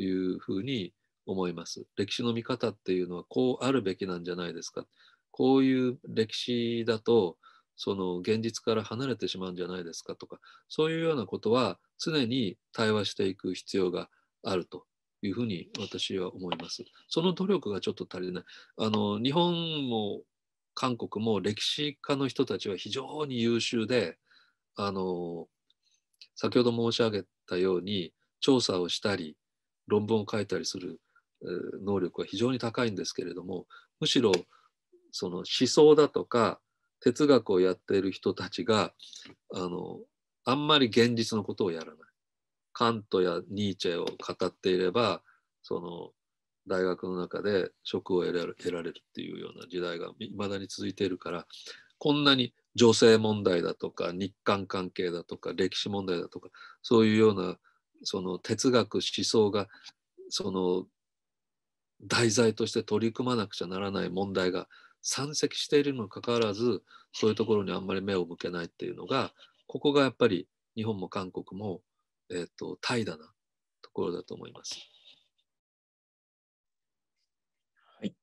いうふうに思います。歴史の見方っていうのはこうあるべきなんじゃないですか。こういう歴史だとその現実から離れてしまうんじゃないですかとかそういうようなことは常に対話していく必要があるというふうに私は思います。その努力がちょっと足りない。あの日本も韓国も歴史家の人たちは非常に優秀で、あの先ほど申し上げたように調査をしたり論文を書いたりする能力は非常に高いんですけれどもむしろその思想だとか哲学をやっている人たちがあのあんまり現実のことをやらない。カントやニーチェを語っていればその大学の中で職を得られるっていうような時代がいまだに続いているからこんなに女性問題だとか日韓関係だとか歴史問題だとかそういうようなその哲学思想がその題材として取り組まなくちゃならない問題が山積しているにもかかわらずそういうところにあんまり目を向けないっていうのがここがやっぱり日本も韓国もえーと、と怠惰なところだと思います。はい。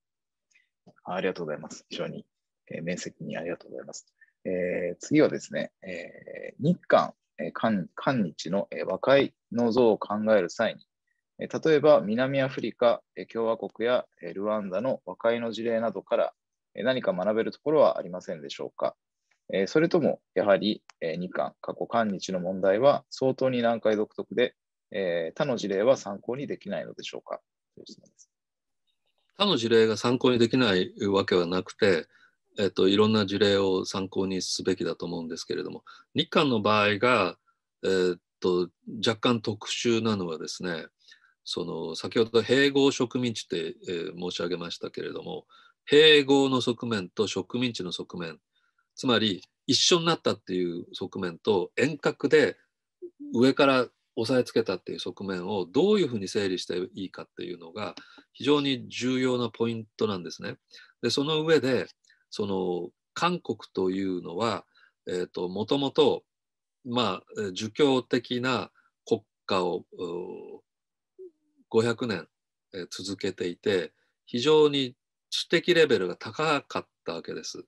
ありがとうございます。非常に、えー、面積にありがとうございます。えー、次はですね、えー、日韓、えー、韓韓日の、えー、和解の像を考える際に、えー、例えば南アフリカ、えー、共和国や、えー、ルワンダの和解の事例などから、えー、何か学べるところはありませんでしょうかえー、それともやはり、えー、2過去韓日の問題は相当に難解独特で、えー、他の事例は参考にできないのでしょうかという質問です他の事例が参考にできないわけはなくて、えっと、いろんな事例を参考にすべきだと思うんですけれども日韓の場合が、えー、っと若干特殊なのはですねその先ほど併合植民地って、えー、申し上げましたけれども併合の側面と植民地の側面つまり一緒になったっていう側面と遠隔で上から押さえつけたっていう側面をどういうふうに整理していいかっていうのが非常に重要なポイントなんですね。でその上でその韓国というのは、えーと、もともとまあ儒教的な国家を500年続けていて非常に知的レベルが高かったわけです。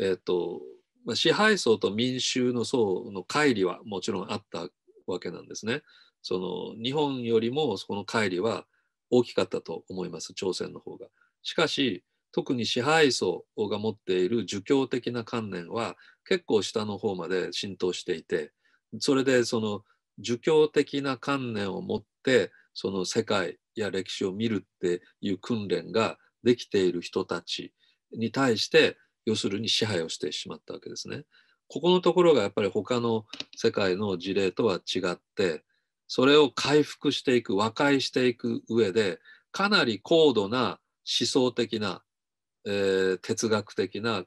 えーと、と支配層と民衆の層の乖離はもちろんあったわけなんですね。その日本よりもその乖離は大きかったと思います朝鮮の方が。しかし特に支配層が持っている儒教的な観念は結構下の方まで浸透していてそれでその儒教的な観念を持ってその世界や歴史を見るっていう訓練ができている人たちに対して要するに支配をしてしまったわけですね。ここのところがやっぱり他の世界の事例とは違ってそれを回復していく和解していく上でかなり高度な思想的な、えー、哲学的な、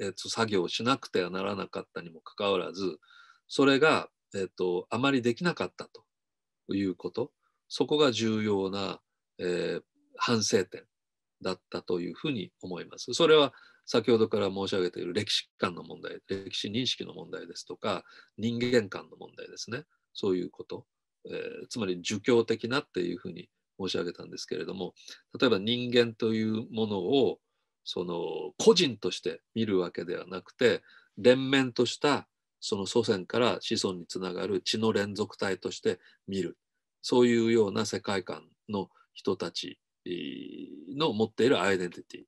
えー、作業をしなくてはならなかったにもかかわらずそれが、えーと、あまりできなかったということそこが重要な、えー、反省点だったというふうに思います。それは先ほどから申し上げている歴史観の問題歴史認識の問題ですとか人間観の問題ですねそういうこと、えー、つまり儒教的なっていうふうに申し上げたんですけれども例えば人間というものをその個人として見るわけではなくて連綿としたその祖先から子孫につながる血の連続体として見るそういうような世界観の人たちの持っているアイデンティティ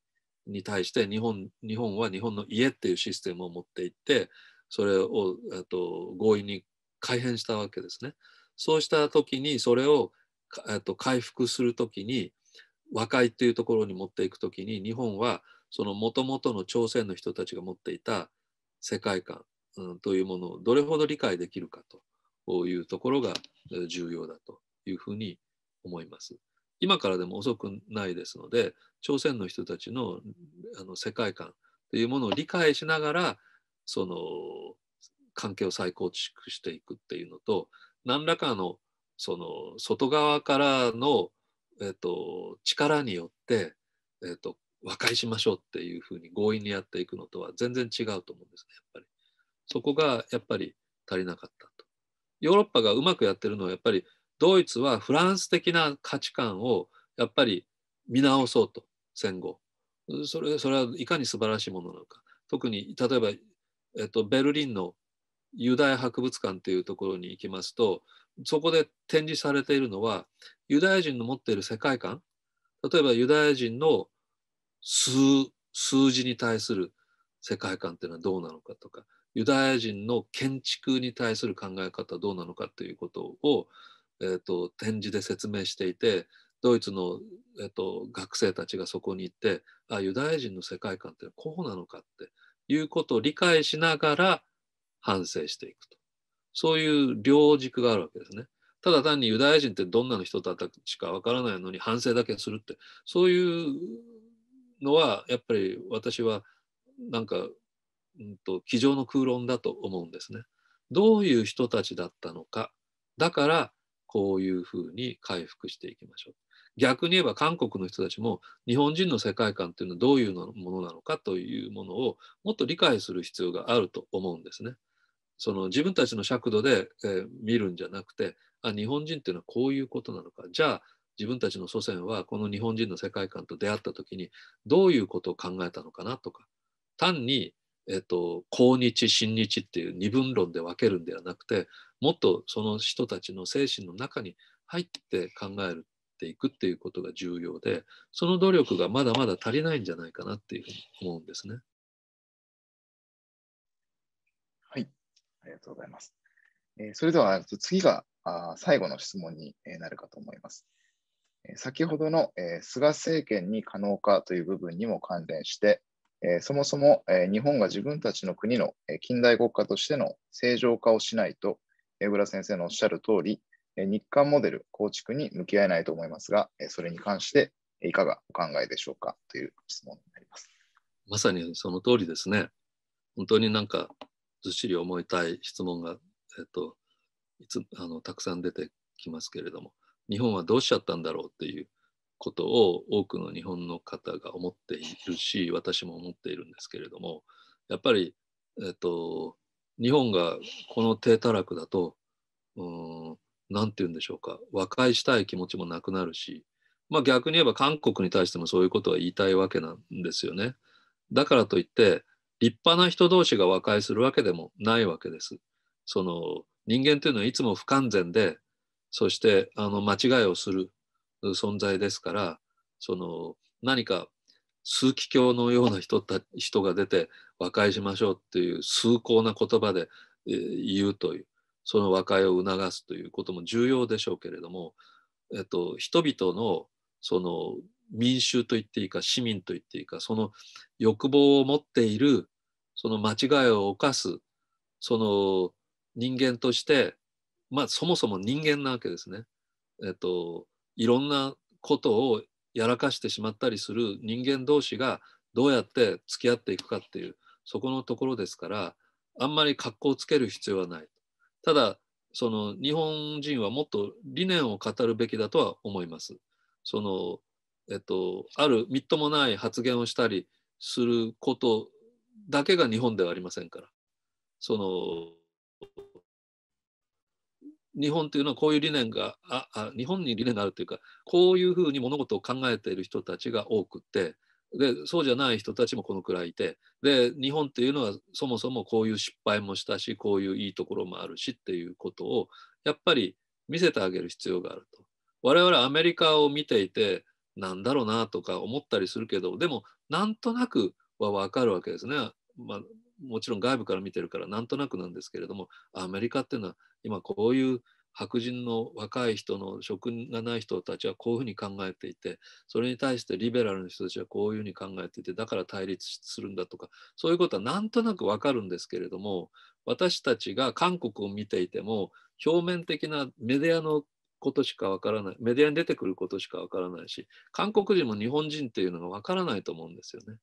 に対して日本日本は日本の家っていうシステムを持っていってそれをと強引に改変したわけですね。そうした時にそれをと回復する時に和解っていうところに持っていく時に日本はそのもともとの朝鮮の人たちが持っていた世界観、というものをどれほど理解できるかというところが重要だというふうに思います。今からでも遅くないですので朝鮮の人たちのあの世界観というものを理解しながらその関係を再構築していくっていうのと何らかのその外側からの、えっと、力によって、えっと、和解しましょうっていうふうに強引にやっていくのとは全然違うと思うんですねやっぱり。そこがやっぱり足りなかったと。ヨーロッパがうまくやってるのはやっぱりドイツはフランス的な価値観をやっぱり見直そうと戦後それそれはいかに素晴らしいものなのか特に例えば、えっと、ベルリンのユダヤ博物館というところに行きますとそこで展示されているのはユダヤ人の持っている世界観例えばユダヤ人の数数字に対する世界観っていうのはどうなのかとかユダヤ人の建築に対する考え方はどうなのかということをえーと、展示で説明していてドイツの、えーと、学生たちがそこに行ってあユダヤ人の世界観ってこうなのかっていうことを理解しながら反省していくとそういう両軸があるわけですね。ただ単にユダヤ人ってどんなの人たしかわからないのに反省だけするってそういうのはやっぱり私はなんか、うんと机上の空論だと思うんですね。どういう人たちだったのかだからこういうふうに回復していきましょう。逆に言えば韓国の人たちも日本人の世界観というのはどういうものなのかというものをもっと理解する必要があると思うんですね。その自分たちの尺度で、えー、見るんじゃなくてあ日本人っていうのはこういうことなのかじゃあ自分たちの祖先はこの日本人の世界観と出会った時にどういうことを考えたのかなとか単にえっと、抗日親日っていう二分論で分けるんではなくてもっとその人たちの精神の中に入って考えるていくっていうことが重要でその努力がまだまだ足りないんじゃないかなっていうふうに思うんですね。はいありがとうございます。えー、それでは次があ最後の質問になるかと思います。え先ほどの、えー、菅政権に可能かという部分にも関連して、えー、そもそも、えー、日本が自分たちの国の、えー、近代国家としての正常化をしないと、江村先生のおっしゃる通り、えー、日韓モデル構築に向き合えないと思いますが、えー、それに関していかがお考えでしょうかという質問になります。まさにその通りですね。本当になんかずっしり思いたい質問が、えっと、いつあのたくさん出てきますけれども、日本はどうしちゃったんだろうっていうことを多くの日本の方が思っているし私も思っているんですけれどもやっぱり、えっと、日本がこの低たらくだと何て言うんでしょうか和解したい気持ちもなくなるし、まあ、逆に言えば韓国に対してもそういうことは言いたいわけなんですよね。だからといって立派な人同士が和解するわけでもないわけです。その人間というのはいつも不完全でそしてあの間違いをする存在ですからその何か枢機卿のような人た人が出て和解しましょうっていう崇高な言葉で言うというその和解を促すということも重要でしょうけれども、えっと、人々のその民衆と言っていいか市民と言っていいかその欲望を持っているその間違いを犯すその人間としてまあそもそも人間なわけですね。えっといろんなことをやらかしてしまったりする人間同士がどうやって付き合っていくかっていうそこのところですからあんまり格好をつける必要はないただその日本人はもっと理念を語るべきだとは思いますそのえっとあるみっともない発言をしたりすることだけが日本ではありませんからその日本というのはこういう理念がああ日本に理念があるというかこういうふうに物事を考えている人たちが多くてでそうじゃない人たちもこのくらいいてで日本っていうのはそもそもこういう失敗もしたしこういういいところもあるしっていうことをやっぱり見せてあげる必要があると。我々アメリカを見ていてなんだろうなとか思ったりするけどでもなんとなくは分かるわけですね。まあ、もちろん外部から見てるからなんとなくなんですけれどもアメリカっていうのは今こういう白人の若い人の職がない人たちはこういうふうに考えていてそれに対してリベラルの人たちはこういうふうに考えていてだから対立するんだとかそういうことはなんとなくわかるんですけれども私たちが韓国を見ていても表面的なメディアのことしかわからないメディアに出てくることしかわからないし韓国人も日本人っていうのがわからないと思うんですよね。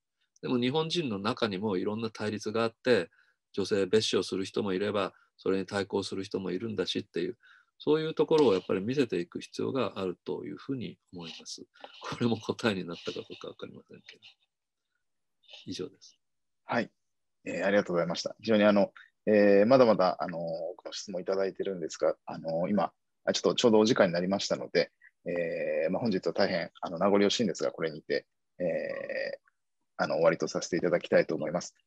でも日本人の中にもいろんな対立があって女性蔑視をする人もいればそれに対抗する人もいるんだしっていうそういうところをやっぱり見せていく必要があるというふうに思います。これも答えになったかどうか分かりませんけど。以上です。はい、えー、ありがとうございました。非常にあの、えー、まだまだあのご質問いただいてるんですが、あの今、ちょっとちょうどお時間になりましたので、えーまあ、本日は大変あの名残惜しいんですが、これにて、えあの終わりとさせていただきたいと思います。